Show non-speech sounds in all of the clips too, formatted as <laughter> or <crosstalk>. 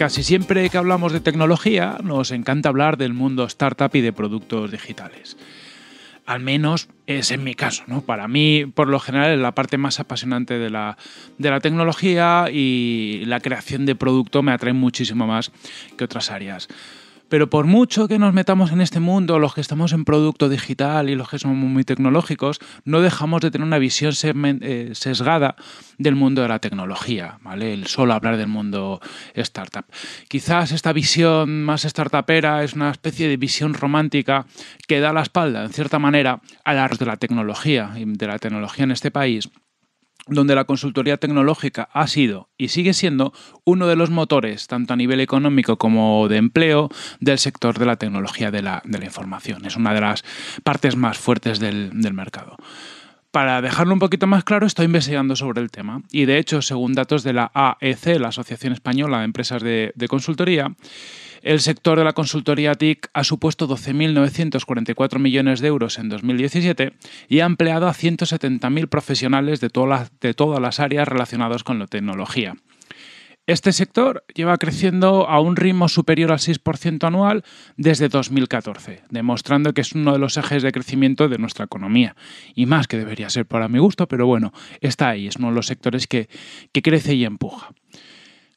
Casi siempre que hablamos de tecnología nos encanta hablar del mundo startup y de productos digitales. Al menos es en mi caso, ¿no? Para mí, por lo general, es la parte más apasionante de la, de la tecnología y la creación de producto me atrae muchísimo más que otras áreas. Pero por mucho que nos metamos en este mundo, los que estamos en producto digital y los que somos muy tecnológicos, no dejamos de tener una visión eh, sesgada del mundo de la tecnología, ¿vale? El solo hablar del mundo startup. Quizás esta visión más startupera es una especie de visión romántica que da la espalda, en cierta manera, a de la tecnología y de la tecnología en este país donde la consultoría tecnológica ha sido y sigue siendo uno de los motores, tanto a nivel económico como de empleo, del sector de la tecnología de la, información. Es una de las partes más fuertes del, mercado. Para dejarlo un poquito más claro, estoy investigando sobre el tema y de hecho, según datos de la AEC, la Asociación Española de Empresas de, de Consultoría, el sector de la consultoría TIC ha supuesto 12.944 millones de euros en 2017 y ha empleado a 170.000 profesionales de, todas de todas las áreas relacionadas con la tecnología. Este sector lleva creciendo a un ritmo superior al 6% anual desde 2014, demostrando que es uno de los ejes de crecimiento de nuestra economía. Y más que debería ser para mi gusto, pero bueno, está ahí, es uno de los sectores que crece y empuja.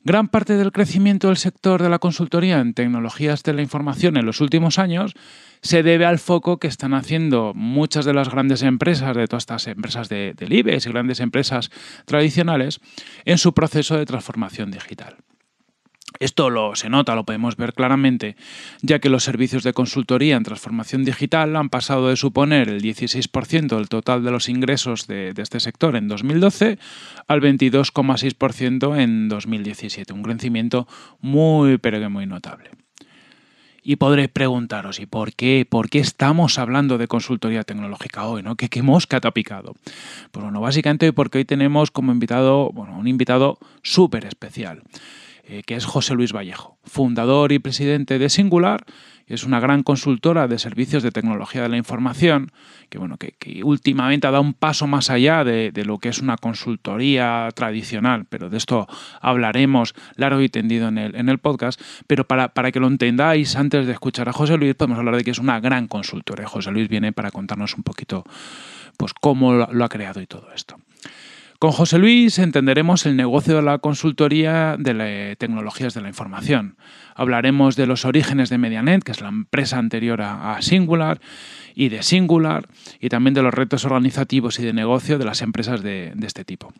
Gran parte del crecimiento del sector de la consultoría en tecnologías de la información en los últimos años se debe al foco que están haciendo muchas de las grandes empresas, de todas estas empresas de, del IBEX y grandes empresas tradicionales, en su proceso de transformación digital. Esto lo, se nota, lo podemos ver claramente, ya que los servicios de consultoría en transformación digital han pasado de suponer el 16% del total de los ingresos de, este sector en 2012 al 22,6% en 2017, un crecimiento muy pero que muy notable. Y podréis preguntaros, ¿y por qué? ¿Por qué estamos hablando de consultoría tecnológica hoy? ¿no? ¿Qué, qué mosca te ha picado? Pues bueno, básicamente porque hoy tenemos como invitado, bueno, un invitado súper especial. Eh, que es José Luis Vallejo, fundador y presidente de Singular. Es una gran consultora de servicios de tecnología de la información, que, bueno, que, últimamente ha dado un paso más allá de, lo que es una consultoría tradicional, pero de esto hablaremos largo y tendido en el, en el podcast. Pero para, que lo entendáis, antes de escuchar a José Luis, podemos hablar de que es una gran consultora. José Luis viene para contarnos un poquito pues, cómo lo ha creado y todo esto. Con José Luis entenderemos el negocio de la consultoría de eh, tecnologías de la información. Hablaremos de los orígenes de Medianet, que es la empresa anterior a Singular, y de Singular, y también de los retos organizativos y de negocio de las empresas de, este tipo.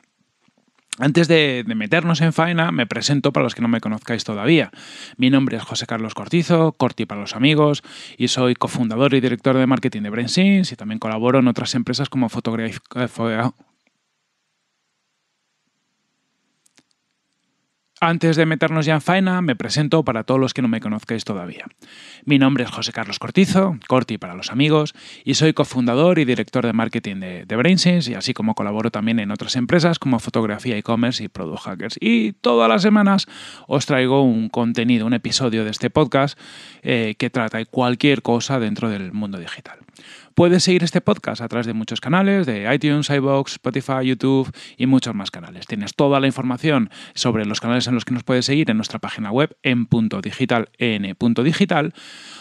Antes de, meternos en faena, me presento para los que no me conozcáis todavía. Mi nombre es José Carlos Cortizo, Corti para los amigos, y soy cofundador y director de marketing de BrainSins y también colaboro en otras empresas como Fotografía, eh, Antes de meternos ya en faena, me presento para todos los que no me conozcáis todavía. Mi nombre es José Carlos Cortizo, Corti para los amigos, y soy cofundador y director de marketing de, BrainSense, y así como colaboro también en otras empresas como fotografía, e-commerce y product hackers. Y todas las semanas os traigo un contenido, un episodio de este podcast eh, que trata cualquier cosa dentro del mundo digital. Puedes seguir este podcast a través de muchos canales, de iTunes, iBox, Spotify, YouTube y muchos más canales. Tienes toda la información sobre los canales en los que nos puedes seguir en nuestra página web en punto digital,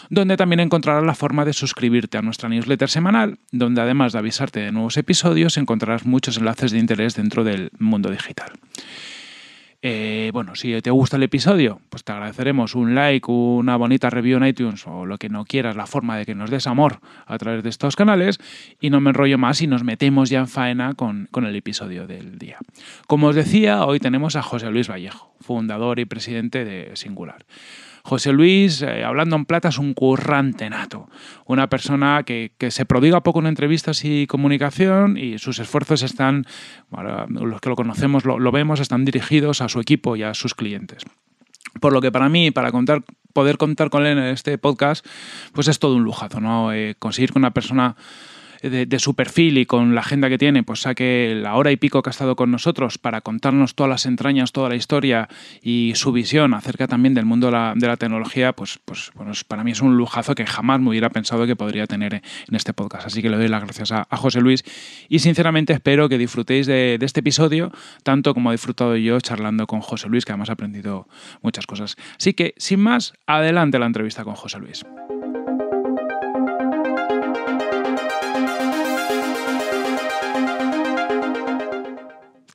donde también encontrarás la forma de suscribirte a nuestra newsletter semanal, donde además de avisarte de nuevos episodios encontrarás muchos enlaces de interés dentro del mundo digital. Eh, bueno, si te gusta el episodio, pues te agradeceremos un like, una bonita review en iTunes o lo que no quieras, la forma de que nos des amor a través de estos canales. Y no me enrollo más y nos metemos ya en faena con, con el episodio del día. Como os decía, hoy tenemos a José Luis Vallejo, fundador y presidente de Singular. José Luis, eh, hablando en plata, es un currante nato, una persona que, se prodiga poco en entrevistas y comunicación y sus esfuerzos están, los que lo conocemos lo, vemos, están dirigidos a su equipo y a sus clientes. Por lo que para mí, para contar poder contar con él en este podcast, pues es todo un lujazo, ¿no? Eh, conseguir que una persona de, su perfil y con la agenda que tiene, pues saque la hora y pico que ha estado con nosotros para contarnos todas las entrañas, toda la historia y su visión acerca también del mundo de la, tecnología, pues, pues bueno, para mí es un lujazo que jamás me hubiera pensado que podría tener en este podcast. Así que le doy las gracias a, José Luis y sinceramente espero que disfrutéis de, este episodio tanto como he disfrutado yo charlando con José Luis, que además ha aprendido muchas cosas. Así que, sin más, adelante la entrevista con José Luis.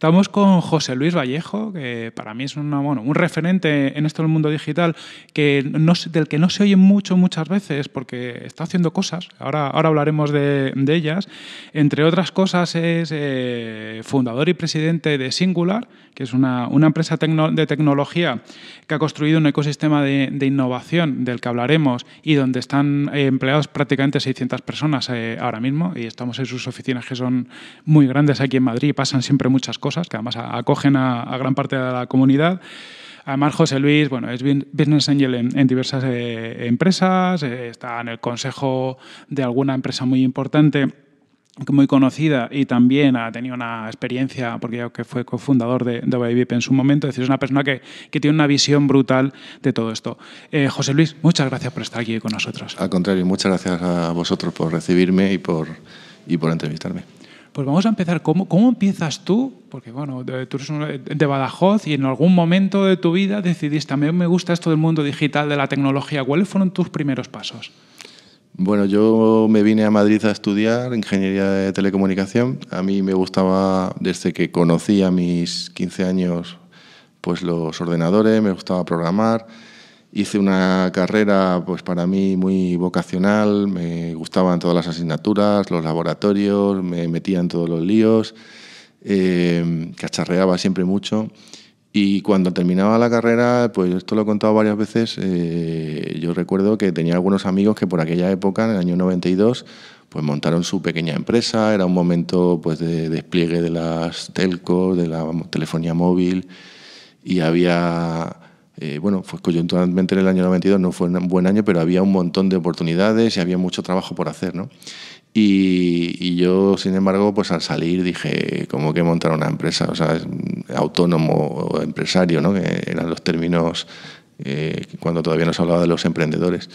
Estamos con José Luis Vallejo, que para mí es una, un referente en esto del mundo digital, que del que no se oye mucho muchas veces porque está haciendo cosas, ahora, hablaremos de, ellas. Entre otras cosas es eh, fundador y presidente de Singular, que es una, empresa de tecnología que ha construido un ecosistema de, innovación del que hablaremos y donde están eh, empleados prácticamente 600 personas eh, ahora mismo y estamos en sus oficinas que son muy grandes aquí en Madrid y pasan siempre muchas cosas cosas, que además acogen a, gran parte de la comunidad. Además, José Luis bueno, es business angel en, diversas eh, empresas, eh, está en el consejo de alguna empresa muy importante muy conocida y también ha tenido una experiencia, porque ya que fue cofundador de, de en su momento, es decir, es una persona que, que tiene una visión brutal de todo esto. Eh, José Luis, muchas gracias por estar aquí con nosotros. Al contrario, muchas gracias a vosotros por recibirme y por, y por entrevistarme. Pues vamos a empezar, ¿cómo, cómo empiezas tú? Porque bueno, tú eres de Badajoz y en algún momento de tu vida decidiste, a mí me gusta esto del mundo digital, de la tecnología, ¿cuáles fueron tus primeros pasos? Bueno, yo me vine a Madrid a estudiar ingeniería de telecomunicación. A mí me gustaba, desde que conocí a mis 15 años, pues los ordenadores, me gustaba programar. Hice una carrera, pues para mí muy vocacional, me gustaban todas las asignaturas, los laboratorios, me metía en todos los líos, eh, cacharreaba siempre mucho. Y cuando terminaba la carrera, pues esto lo he contado varias veces, eh, yo recuerdo que tenía algunos amigos que por aquella época, en el año 92, pues montaron su pequeña empresa, era un momento pues de despliegue de las telcos, de la telefonía móvil y había eh, bueno, pues coyunturalmente en el año 92 no fue un buen año, pero había un montón de oportunidades y había mucho trabajo por hacer, ¿no? Y, yo, sin embargo, pues al salir dije, ¿cómo que montar una empresa? O sea, autónomo o empresario, ¿no? Que eran los términos eh, cuando todavía no se hablaba de los emprendedores.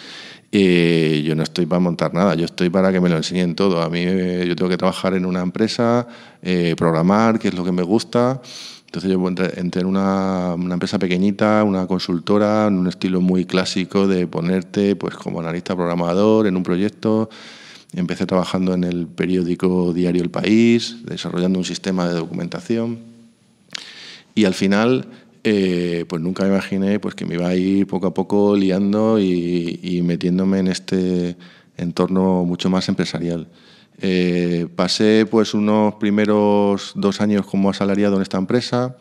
Eh, yo no estoy para montar nada, yo estoy para que me lo enseñen todo. A mí yo tengo que trabajar en una empresa, programar, que es lo que me gusta, entonces yo entré, en una, empresa pequeñita, una consultora, en un estilo muy clásico de ponerte pues, como analista programador en un proyecto. Empecé trabajando en el periódico diario El País, desarrollando un sistema de documentación. Y al final, eh, pues nunca me imaginé pues, que me iba a ir poco a poco liando y metiéndome en este entorno mucho más empresarial. Eh, pasé pues unos primeros dos años como asalariado en esta empresa,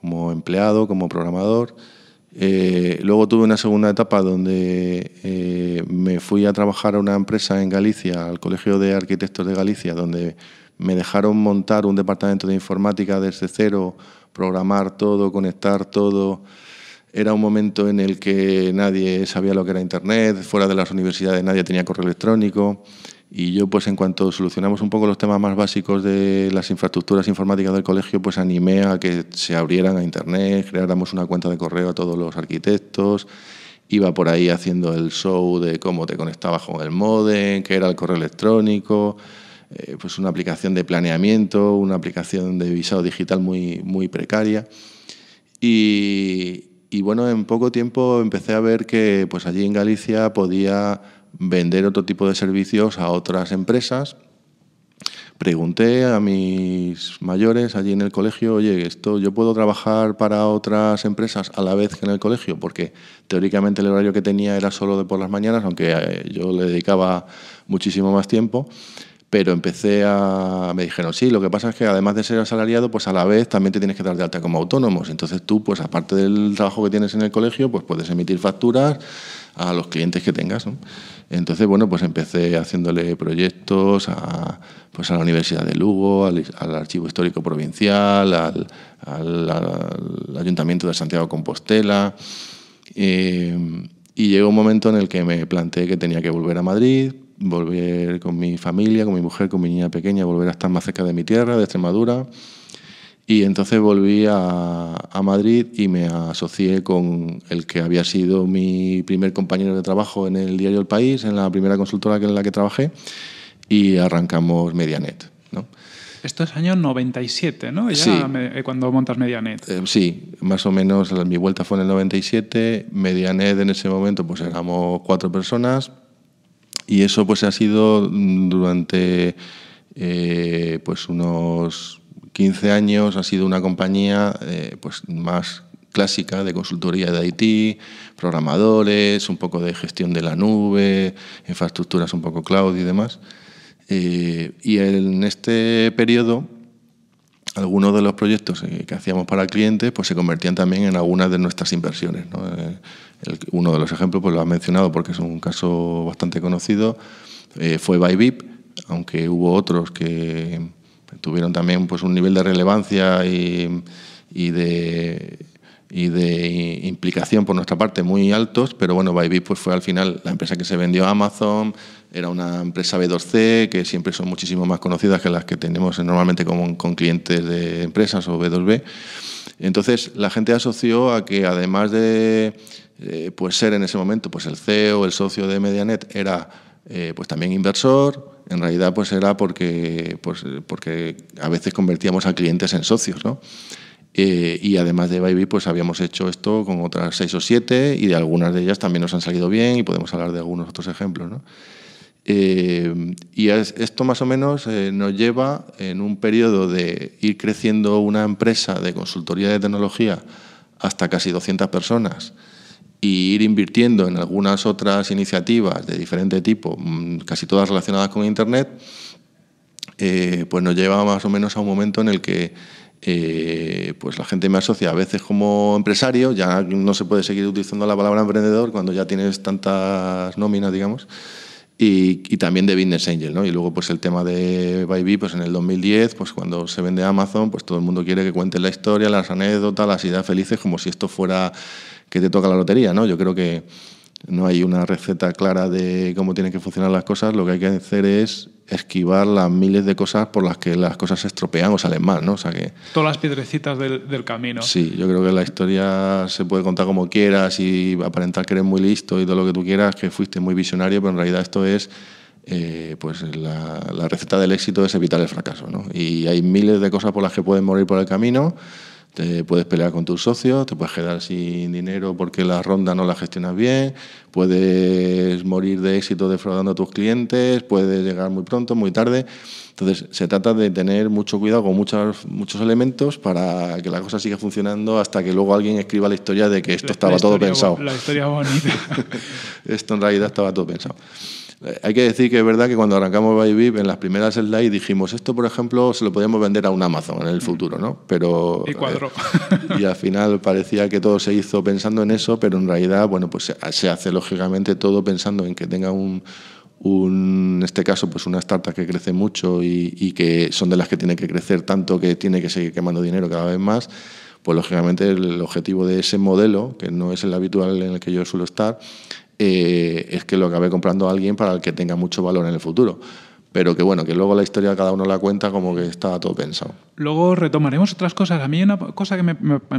como empleado, como programador. Eh, luego tuve una segunda etapa donde eh, me fui a trabajar a una empresa en Galicia, al Colegio de Arquitectos de Galicia, donde me dejaron montar un departamento de informática desde cero, programar todo, conectar todo. Era un momento en el que nadie sabía lo que era Internet, fuera de las universidades nadie tenía correo electrónico. Y yo, pues en cuanto solucionamos un poco los temas más básicos de las infraestructuras informáticas del colegio, pues animé a que se abrieran a Internet, creáramos una cuenta de correo a todos los arquitectos, iba por ahí haciendo el show de cómo te conectabas con el modem, qué era el correo electrónico, eh, pues una aplicación de planeamiento, una aplicación de visado digital muy, muy precaria. Y, y bueno, en poco tiempo empecé a ver que pues allí en Galicia podía vender otro tipo de servicios a otras empresas. Pregunté a mis mayores allí en el colegio, oye, esto yo puedo trabajar para otras empresas a la vez que en el colegio, porque teóricamente el horario que tenía era solo de por las mañanas, aunque eh, yo le dedicaba muchísimo más tiempo pero empecé a... me dijeron, sí, lo que pasa es que además de ser asalariado, pues a la vez también te tienes que dar de alta como autónomos. Entonces tú, pues aparte del trabajo que tienes en el colegio, pues puedes emitir facturas a los clientes que tengas. ¿no? Entonces, bueno, pues empecé haciéndole proyectos a, pues la Universidad de Lugo, al, Archivo Histórico Provincial, al, Ayuntamiento de Santiago Compostela. Eh, y llegó un momento en el que me planteé que tenía que volver a Madrid, volver con mi familia, con mi mujer, con mi niña pequeña, volver a estar más cerca de mi tierra, de Extremadura. Y entonces volví a, Madrid y me asocié con el que había sido mi primer compañero de trabajo en el diario El País, en la primera consultora en la que trabajé, y arrancamos Medianet. ¿no? Esto es año 97, ¿no? Ya eh, cuando montas Medianet. Eh, sí, más o menos mi vuelta fue en el 97. Medianet en ese momento pues éramos cuatro personas y eso pues ha sido durante eh, pues unos 15 años ha sido una compañía eh, pues más clásica de consultoría de IT, programadores, un poco de gestión de la nube, infraestructuras un poco cloud y demás. Eh, y en este periodo, algunos de los proyectos eh, que hacíamos para clientes pues se convertían también en algunas de nuestras inversiones. uno de los ejemplos pues lo ha mencionado porque es un caso bastante conocido, fue ByVip, aunque hubo otros que tuvieron también pues, un nivel de relevancia y, de implicación por nuestra parte muy altos, pero bueno, Bybit pues fue al final la empresa que se vendió a Amazon, era una empresa B2C, que siempre son muchísimo más conocidas que las que tenemos normalmente con, con clientes de empresas o B2B. Entonces la gente asoció a que además de eh, pues ser en ese momento pues el CEO, el socio de Medianet, era eh, pues también inversor, en realidad pues era pues, porque, a veces convertíamos a clientes en socios, ¿no? Eh, y además de Baby, pues habíamos hecho esto con otras seis o siete y de algunas de ellas también nos han salido bien y podemos hablar de algunos otros ejemplos, eh, y esto más o menos nos lleva en un periodo de ir creciendo una empresa de consultoría de tecnología hasta casi 200 personas y ir invirtiendo en algunas otras iniciativas de diferente tipo, mm, casi todas relacionadas con Internet, eh, pues nos lleva más o menos a un momento en el que eh, pues la gente me asocia a veces como empresario, ya no se puede seguir utilizando la palabra emprendedor cuando ya tienes tantas nóminas, digamos, y, también de Business Angel, Y luego pues el tema de Bybee, pues en el 2010, pues cuando se vende Amazon, pues todo el mundo quiere que cuentes la historia, las anécdotas, las ideas felices, como si esto fuera que te toca la lotería, ¿no? Yo creo que no hay una receta clara de cómo tienen que funcionar las cosas, lo que hay que hacer es esquivar las miles de cosas por las que las cosas se estropean o salen mal, ¿no? O sea que... Todas las piedrecitas del, camino. Sí, yo creo que la historia se puede contar como quieras y aparentar que eres muy listo y todo lo que tú quieras, que fuiste muy visionario, pero en realidad esto es... Eh, pues la, receta del éxito es evitar el fracaso, ¿no? Y hay miles de cosas por las que pueden morir por el camino te puedes pelear con tus socios, te puedes quedar sin dinero porque la ronda no la gestionas bien, puedes morir de éxito defraudando a tus clientes, puedes llegar muy pronto, muy tarde. Entonces, se trata de tener mucho cuidado con muchos, muchos elementos para que la cosa siga funcionando hasta que luego alguien escriba la historia de que esto estaba todo pensado. La historia bonita. <laughs> esto en realidad estaba todo pensado. Hay que decir que es verdad que cuando arrancamos ByBip en las primeras slides dijimos esto, por ejemplo, se lo podíamos vender a un Amazon en el futuro, ¿no? Pero y cuadro. Eh, y al final parecía que todo se hizo pensando en eso, pero en realidad, bueno, pues se, hace lógicamente todo pensando en que tenga un, un, en este caso, pues una startup que crece mucho y, que son de las que tiene que crecer tanto que tiene que seguir quemando dinero cada vez más, pues lógicamente el objetivo de ese modelo, que no es el habitual en el que yo suelo estar, eh, es que lo acabe comprando a alguien para el que tenga mucho valor en el futuro. Pero que bueno, que luego la historia cada uno la cuenta como que está todo pensado. Luego retomaremos otras cosas. A mí una cosa que me,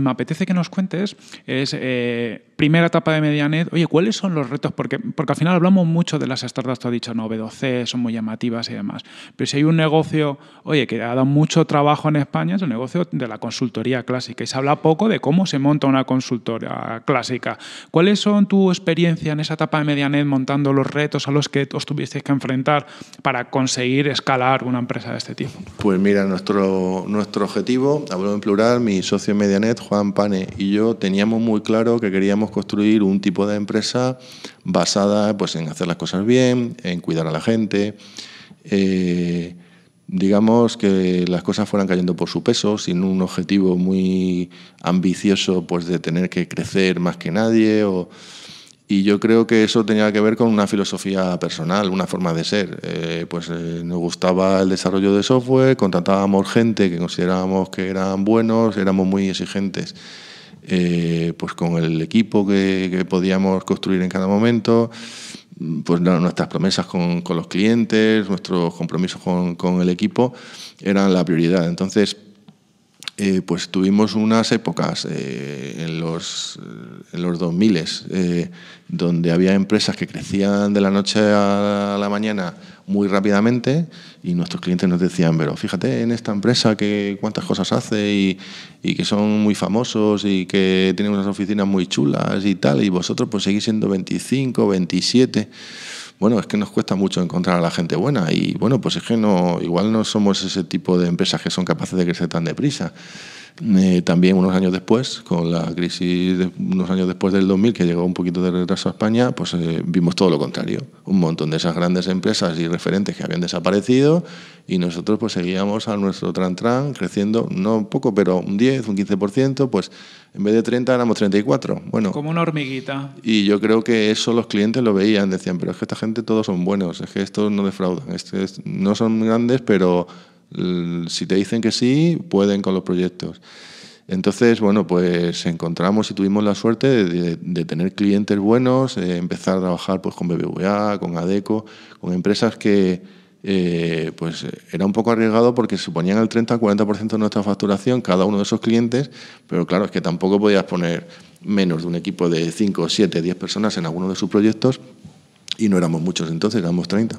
apetece que nos cuentes es, eh, primera etapa de Medianet, oye, ¿cuáles son los retos? Porque, porque al final hablamos mucho de las startups, tú has dicho, no, B2C, son muy llamativas y demás. Pero si hay un negocio, oye, que ha dado mucho trabajo en España, es el negocio de la consultoría clásica. Y se habla poco de cómo se monta una consultoría clásica. ¿Cuáles son tu experiencia en esa etapa de Medianet montando los retos a los que os tuvisteis que enfrentar para conseguir escalar una empresa de este tipo? Pues mira, nuestro nuestro objetivo, hablo en plural, mi socio Medianet, Juan Pane y yo teníamos muy claro que queríamos construir un tipo de empresa basada pues, en hacer las cosas bien, en cuidar a la gente, eh, digamos que las cosas fueran cayendo por su peso, sin un objetivo muy ambicioso pues, de tener que crecer más que nadie o y yo creo que eso tenía que ver con una filosofía personal, una forma de ser. Eh, pues eh, nos gustaba el desarrollo de software, contratábamos gente que considerábamos que eran buenos, éramos muy exigentes eh, pues con el equipo que, podíamos construir en cada momento, pues nuestras promesas con, los clientes, nuestros compromisos con, el equipo eran la prioridad. Entonces, eh, pues tuvimos unas épocas eh, en, los, 2000 eh, donde había empresas que crecían de la noche a la mañana muy rápidamente y nuestros clientes nos decían, pero fíjate en esta empresa que cuántas cosas hace y, y que son muy famosos y que tienen unas oficinas muy chulas y tal, y vosotros pues seguís siendo 25, 27 bueno, es que nos cuesta mucho encontrar a la gente buena y bueno, pues es que no, igual no somos ese tipo de empresas que son capaces de crecer tan deprisa. Eh, también unos años después, con la crisis de unos años después del 2000, que llegó un poquito de retraso a España, pues eh, vimos todo lo contrario. Un montón de esas grandes empresas y referentes que habían desaparecido y nosotros pues seguíamos a nuestro tran-tran creciendo, no un poco, pero un 10, un 15%, pues en vez de 30 éramos 34. Bueno, Como una hormiguita. Y yo creo que eso los clientes lo veían, decían, pero es que esta gente todos son buenos, es que esto no defrauda no son grandes, pero si te dicen que sí, pueden con los proyectos. Entonces, bueno, pues encontramos y tuvimos la suerte de, tener clientes buenos, eh, empezar a trabajar pues, con BBVA, con ADECO, con empresas que eh, pues era un poco arriesgado porque suponían el 30-40% de nuestra facturación cada uno de esos clientes, pero claro, es que tampoco podías poner menos de un equipo de 5, 7, 10 personas en alguno de sus proyectos y no éramos muchos entonces, éramos 30.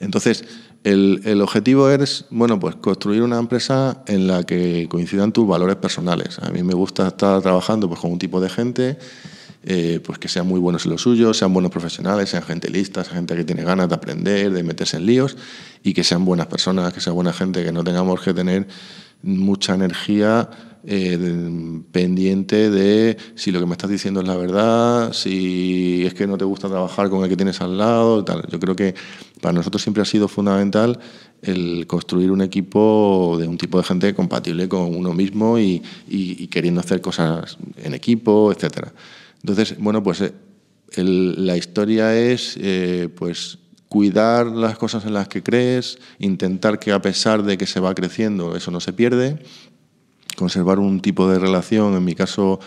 Entonces, el, objetivo es, bueno, pues construir una empresa en la que coincidan tus valores personales. A mí me gusta estar trabajando pues, con un tipo de gente eh, pues que sean muy buenos en lo suyo, sean buenos profesionales, sean gente lista, gente que tiene ganas de aprender, de meterse en líos y que sean buenas personas, que sea buena gente, que no tengamos que tener mucha energía eh, pendiente de si lo que me estás diciendo es la verdad, si es que no te gusta trabajar con el que tienes al lado, tal. Yo creo que para nosotros siempre ha sido fundamental el construir un equipo de un tipo de gente compatible con uno mismo y, queriendo hacer cosas en equipo, etc. Entonces, bueno, pues eh, la historia es eh, pues cuidar las cosas en las que crees, intentar que a pesar de que se va creciendo, eso no se pierde, conservar un tipo de relación, en mi caso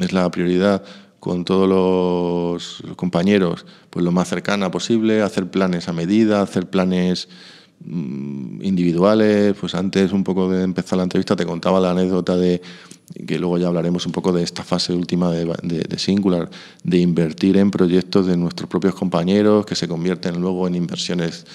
es la prioridad, con todos los compañeros pues lo más cercana posible, hacer planes a medida, hacer planes mm, individuales, pues antes un poco de empezar la entrevista te contaba la anécdota de que luego ya hablaremos un poco de esta fase última de, Singular, de invertir en proyectos de nuestros propios compañeros que se convierten luego en inversiones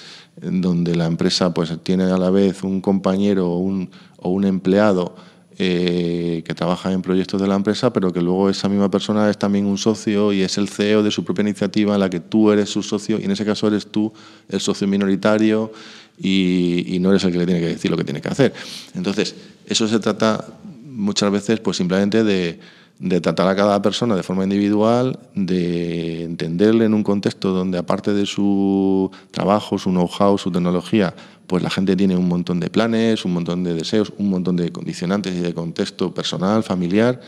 donde la empresa pues tiene a la vez un compañero o un, o un empleado eh, que trabaja en proyectos de la empresa, pero que luego esa misma persona es también un socio y es el CEO de su propia iniciativa en la que tú eres su socio y en ese caso eres tú el socio minoritario y, no eres el que le tiene que decir lo que tiene que hacer. Entonces, eso se trata muchas veces pues simplemente de tratar a cada persona de forma individual, de entenderle en un contexto donde aparte de su trabajo, su know-how, su tecnología, pues la gente tiene un montón de planes, un montón de deseos, un montón de condicionantes y de contexto personal, familiar,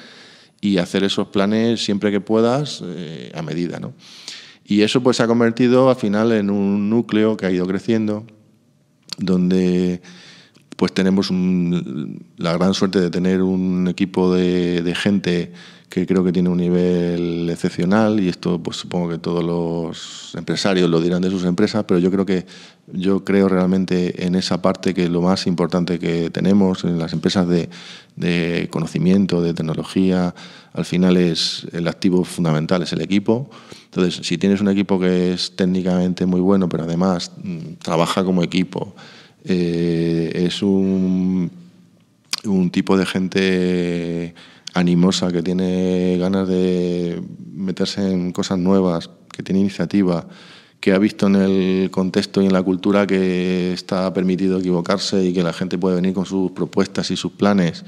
y hacer esos planes siempre que puedas eh, a medida. Y eso pues se ha convertido al final en un núcleo que ha ido creciendo, donde pues tenemos la gran suerte de tener un equipo de gente que creo que tiene un nivel excepcional y esto pues supongo que todos los empresarios lo dirán de sus empresas, pero yo creo que yo creo realmente en esa parte que es lo más importante que tenemos en las empresas de, conocimiento, de tecnología, al final es el activo fundamental, es el equipo. Entonces, si tienes un equipo que es técnicamente muy bueno, pero además mm, trabaja como equipo, eh, es un, un tipo de gente animosa, que tiene ganas de meterse en cosas nuevas, que tiene iniciativa, que ha visto en el contexto y en la cultura que está permitido equivocarse y que la gente puede venir con sus propuestas y sus planes,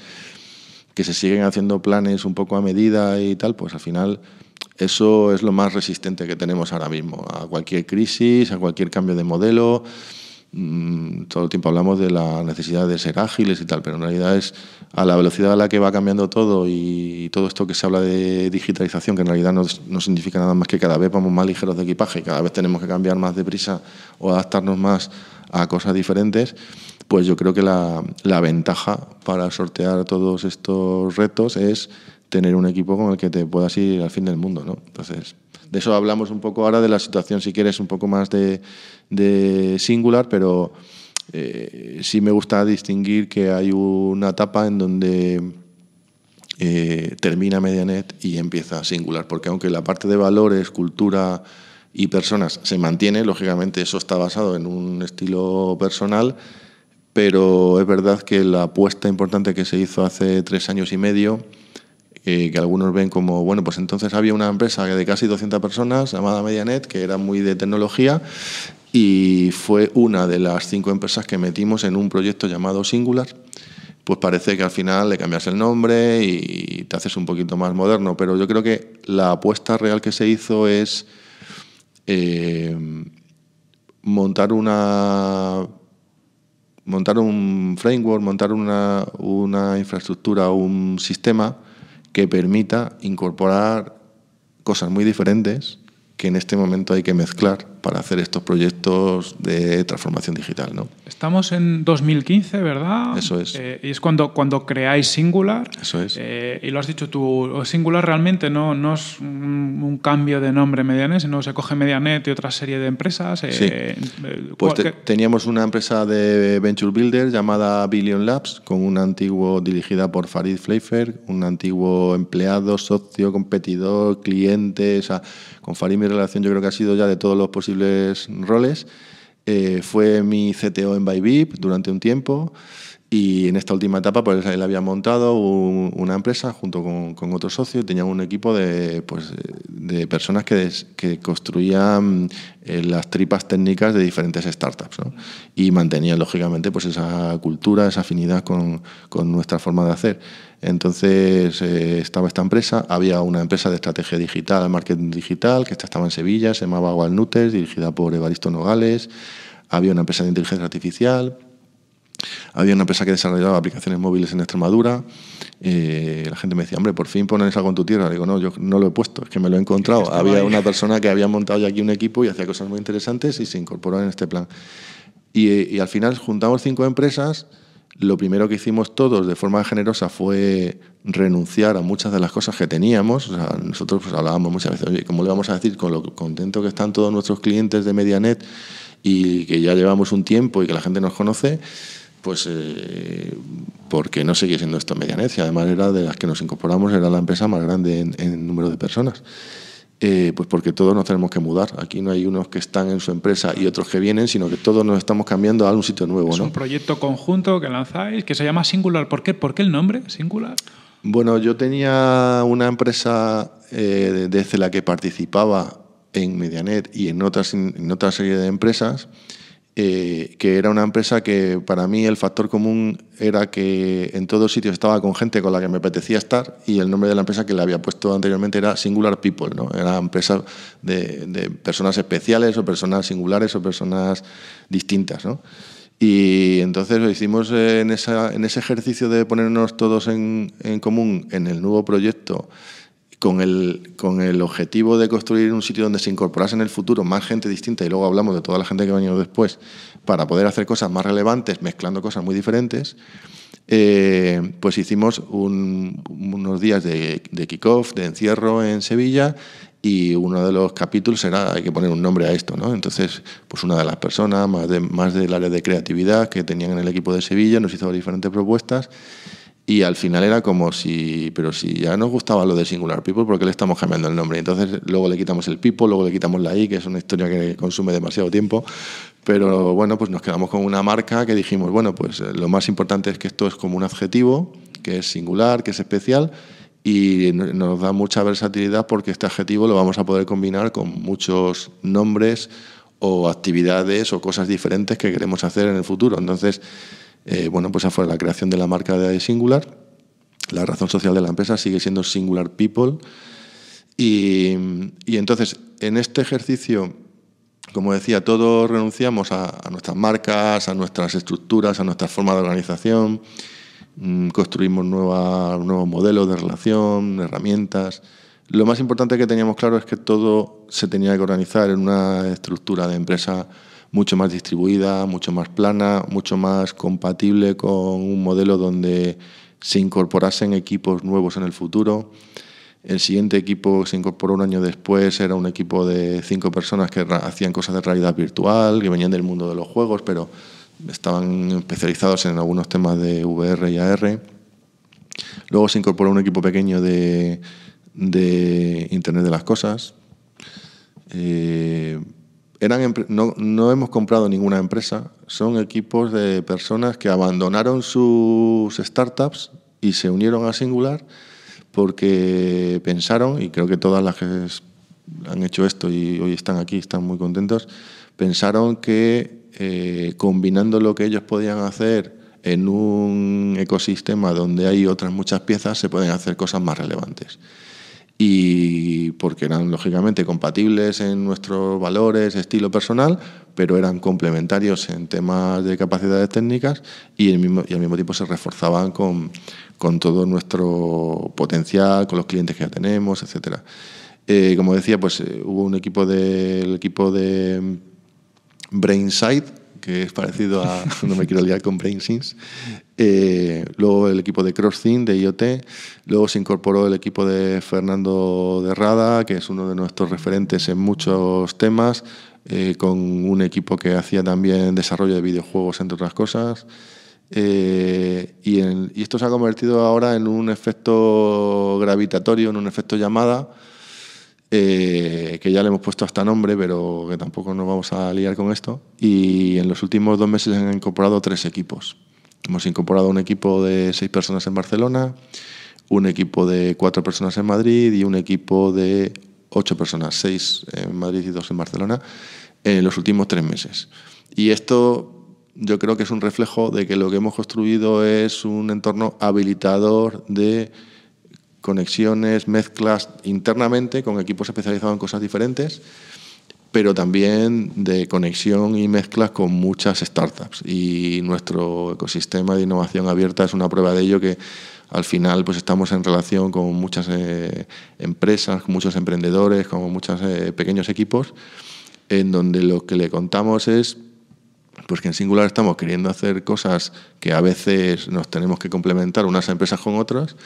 que se siguen haciendo planes un poco a medida y tal, pues al final eso es lo más resistente que tenemos ahora mismo, a cualquier crisis, a cualquier cambio de modelo. Mm, todo el tiempo hablamos de la necesidad de ser ágiles y tal, pero en realidad es a la velocidad a la que va cambiando todo y todo esto que se habla de digitalización, que en realidad no, significa nada más que cada vez vamos más ligeros de equipaje, y cada vez tenemos que cambiar más deprisa o adaptarnos más a cosas diferentes, pues yo creo que la, ventaja para sortear todos estos retos es tener un equipo con el que te puedas ir al fin del mundo, ¿no? Entonces... De eso hablamos un poco ahora, de la situación, si quieres, un poco más de, singular, pero eh, sí me gusta distinguir que hay una etapa en donde eh, termina Medianet y empieza singular, porque aunque la parte de valores, cultura y personas se mantiene, lógicamente eso está basado en un estilo personal, pero es verdad que la apuesta importante que se hizo hace tres años y medio, eh, que algunos ven como, bueno, pues entonces había una empresa de casi 200 personas llamada Medianet, que era muy de tecnología, y fue una de las cinco empresas que metimos en un proyecto llamado Singular. Pues parece que al final le cambias el nombre y te haces un poquito más moderno, pero yo creo que la apuesta real que se hizo es eh, montar una montar un framework, montar una, una infraestructura, un sistema que permita incorporar cosas muy diferentes que en este momento hay que mezclar para hacer estos proyectos de transformación digital. ¿no? Estamos en 2015, ¿verdad? Eso es. Eh, y es cuando, cuando creáis Singular. Eso es. Eh, y lo has dicho tú, Singular realmente no, no es un, cambio de nombre Medianet, sino se coge Medianet y otra serie de empresas. Eh, sí. pues teníamos una empresa de Venture Builder llamada Billion Labs, con un antiguo dirigida por Farid Fleifer, un antiguo empleado, socio, competidor, cliente. O sea, con Farid mi relación yo creo que ha sido ya de todos los posibles roles. Eh, fue mi CTO en ByVip durante un tiempo y en esta última etapa pues él había montado una empresa junto con, otro socio y tenía un equipo de, pues, de personas que, construían eh, las tripas técnicas de diferentes startups y mantenía lógicamente pues esa cultura, esa afinidad con, con nuestra forma de hacer. Entonces eh, estaba esta empresa, había una empresa de estrategia digital, marketing digital, que estaba en Sevilla, se llamaba Walnutes, dirigida por Evaristo Nogales, había una empresa de inteligencia artificial, había una empresa que desarrollaba aplicaciones móviles en Extremadura. Eh, la gente me decía, hombre, por fin pones algo con tu tierra. Le digo, no, yo no lo he puesto, es que me lo he encontrado. Había una persona que había montado ya aquí un equipo y hacía cosas muy interesantes y se incorporó en este plan. y al final juntamos cinco empresas lo primero que hicimos todos de forma generosa fue renunciar a muchas de las cosas que teníamos. nosotros pues, hablábamos muchas veces, oye, ¿cómo le vamos a decir con lo contento que están todos nuestros clientes de Medianet y que ya llevamos un tiempo y que la gente nos conoce? Pues eh, porque no sigue siendo esto Medianet y además era de las que nos incorporamos, era la empresa más grande en número de personas. Eh, pues porque todos nos tenemos que mudar. Aquí no hay unos que están en su empresa y otros que vienen, sino que todos nos estamos cambiando a un sitio nuevo. Es un proyecto conjunto que lanzáis que se llama Singular. ¿Por qué? ¿Por qué el nombre Singular? Bueno, yo tenía una empresa eh, desde la que participaba en Medianet y en otras, en otra serie de empresas eh, que era una empresa que para mí el factor común era que en todos sitios estaba con gente con la que me apetecía estar y el nombre de la empresa que le había puesto anteriormente era Singular People, ¿no? Era empresa de, personas especiales o personas singulares o personas distintas, ¿no? Y entonces lo hicimos en, ese ejercicio de ponernos todos en, en común en el nuevo proyecto con el, con el objetivo de construir un sitio donde se incorporase en el futuro más gente distinta, y luego hablamos de toda la gente que ha venido después, para poder hacer cosas más relevantes, mezclando cosas muy diferentes, eh, pues hicimos unos días de, de kickoff, de encierro en Sevilla, y uno de los capítulos era, hay que poner un nombre a esto, ¿no? Entonces, pues una de las personas, más, de, más del área de creatividad que tenían en el equipo de Sevilla, nos hizo diferentes propuestas y al final era como si, pero si ya nos gustaba lo de Singular People, porque le estamos cambiando el nombre? Entonces luego le quitamos el People, luego le quitamos la I, que es una historia que consume demasiado tiempo. Pero bueno, pues nos quedamos con una marca que dijimos, bueno, pues eh, lo más importante es que esto es como un adjetivo, que es singular, que es especial, y nos da mucha versatilidad porque este adjetivo lo vamos a poder combinar con muchos nombres o actividades o cosas diferentes que queremos hacer en el futuro. Entonces, eh, bueno, pues esa fue la creación de la marca de Singular. La razón social de la empresa sigue siendo Singular People. Y, entonces, en este ejercicio, como decía, todos renunciamos a, nuestras marcas, a nuestras estructuras, a nuestra forma de organización. Mm, construimos nuevos modelos de relación, herramientas. Lo más importante que teníamos claro es que todo se tenía que organizar en una estructura de empresa mucho más distribuida, mucho más plana, mucho más compatible con un modelo donde se incorporasen equipos nuevos en el futuro. El siguiente equipo que se incorporó un año después era un equipo de cinco personas que hacían cosas de realidad virtual, que venían del mundo de los juegos, pero estaban especializados en algunos temas de VR y AR. Luego se incorporó un equipo pequeño de, Internet de las Cosas. Eh, no, hemos comprado ninguna empresa, son equipos de personas que abandonaron sus startups y se unieron a Singular porque pensaron, y creo que todas las que han hecho esto y hoy están aquí, están muy contentos, pensaron que eh, combinando lo que ellos podían hacer en un ecosistema donde hay otras muchas piezas, se pueden hacer cosas más relevantes y porque eran lógicamente compatibles en nuestros valores, estilo personal, pero eran complementarios en temas de capacidades técnicas y, el mismo, y al mismo tiempo se reforzaban con, todo nuestro potencial, con los clientes que ya tenemos, etc. Eh, como decía, pues eh, hubo un equipo del equipo de Brainsight, que es parecido a, <laughs> no me quiero liar con BrainSense. Eh, luego el equipo de CrossThink, de IoT. Luego se incorporó el equipo de Fernando Derrada, que es uno de nuestros referentes en muchos temas, eh, con un equipo que hacía también desarrollo de videojuegos, entre otras cosas. Eh, y esto se ha convertido ahora en un efecto gravitatorio, en un efecto llamada eh, que ya le hemos puesto hasta nombre, pero que tampoco nos vamos a liar con esto. Y en los últimos dos meses han incorporado tres equipos. Hemos incorporado un equipo de seis personas en Barcelona, un equipo de cuatro personas en Madrid y un equipo de ocho personas, seis en Madrid y dos en Barcelona, en los últimos tres meses. Y esto yo creo que es un reflejo de que lo que hemos construido es un entorno habilitador de conexiones, mezclas internamente con equipos especializados en cosas diferentes, pero también de conexión y mezclas con muchas startups. Y nuestro ecosistema de innovación abierta es una prueba de ello que al final pues estamos en relación con muchas eh, empresas, con muchos emprendedores, con muchos eh, pequeños equipos, en donde lo que le contamos es pues que en singular estamos queriendo hacer cosas que a veces nos tenemos que complementar unas empresas con otras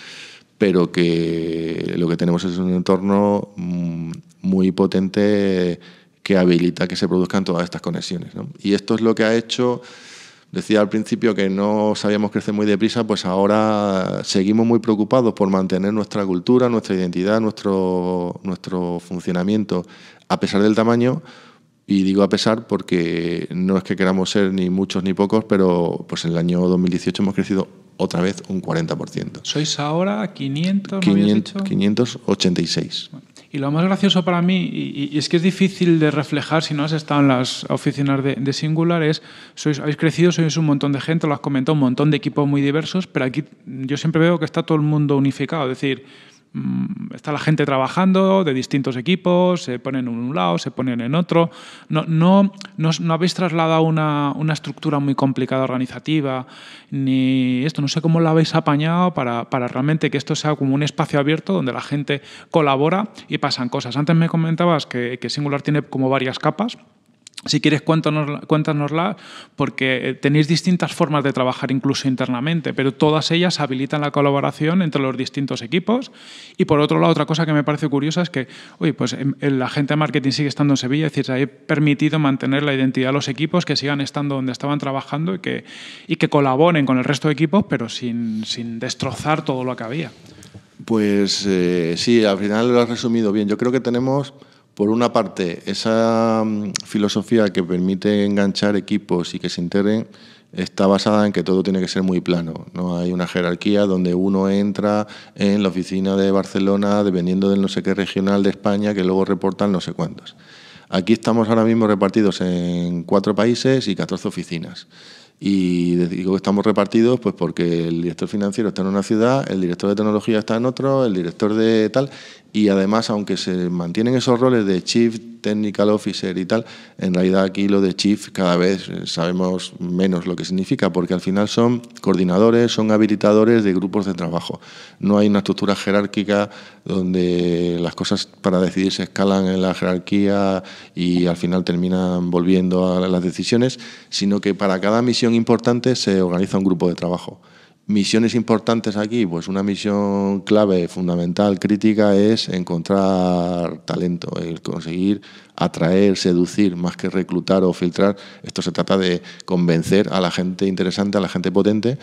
pero que lo que tenemos es un entorno mm, muy potente que habilita que se produzcan todas estas conexiones. Y esto es lo que ha hecho, decía al principio que no sabíamos crecer muy deprisa, pues ahora seguimos muy preocupados por mantener nuestra cultura, nuestra identidad, nuestro, nuestro funcionamiento, a pesar del tamaño, y digo a pesar porque no es que queramos ser ni muchos ni pocos, pero pues en el año 2018 hemos crecido otra vez un 40%. ¿Sois ahora 500? 586. Y lo más gracioso para mí, y, es que es difícil de reflejar si no has estado en las oficinas de, Singular, es, sois, habéis crecido, sois un montón de gente, lo has comentado, un montón de equipos muy diversos, pero aquí yo siempre veo que está todo el mundo unificado. Es decir, Mm, está la gente trabajando de distintos equipos, se ponen en un lado, se ponen en otro. No, no, habéis trasladado una, una, estructura muy complicada organizativa, ni esto, no sé cómo lo habéis apañado para, para, realmente que esto sea como un espacio abierto donde la gente colabora y pasan cosas. Antes me comentabas que, que Singular tiene como varias capas. Si quieres, cuéntanosla, porque eh, tenéis distintas formas de trabajar incluso internamente, pero todas ellas habilitan la colaboración entre los distintos equipos. Y por otro lado, otra cosa que me parece curiosa es que, oye, pues em, la gente de marketing sigue estando en Sevilla, es decir, ha permitido mantener la identidad de los equipos, que sigan estando donde estaban trabajando y que, y que colaboren con el resto de equipos, pero sin, destrozar todo lo que había. Pues eh, sí, al final lo has resumido bien. Yo creo que tenemos por una parte, esa mm, filosofía que permite enganchar equipos y que se integren está basada en que todo tiene que ser muy plano. No hay una jerarquía donde uno entra en la oficina de Barcelona dependiendo del no sé qué regional de España que luego reportan no sé cuántos. Aquí estamos ahora mismo repartidos en cuatro países y 14 oficinas. Y digo que estamos repartidos pues porque el director financiero está en una ciudad, el director de tecnología está en otro, el director de tal, y además, aunque se mantienen esos roles de chief, technical officer y tal, en realidad aquí lo de chief cada vez eh, sabemos menos lo que significa, porque al final son coordinadores, son habilitadores de grupos de trabajo. No hay una estructura jerárquica donde las cosas para decidir se escalan en la jerarquía y al final terminan volviendo a las decisiones, sino que para cada misión importante se organiza un grupo de trabajo. Misiones importantes aquí, pues una misión clave, fundamental, crítica es encontrar talento, el conseguir atraer, seducir, más que reclutar o filtrar. Esto se trata de convencer a la gente interesante, a la gente potente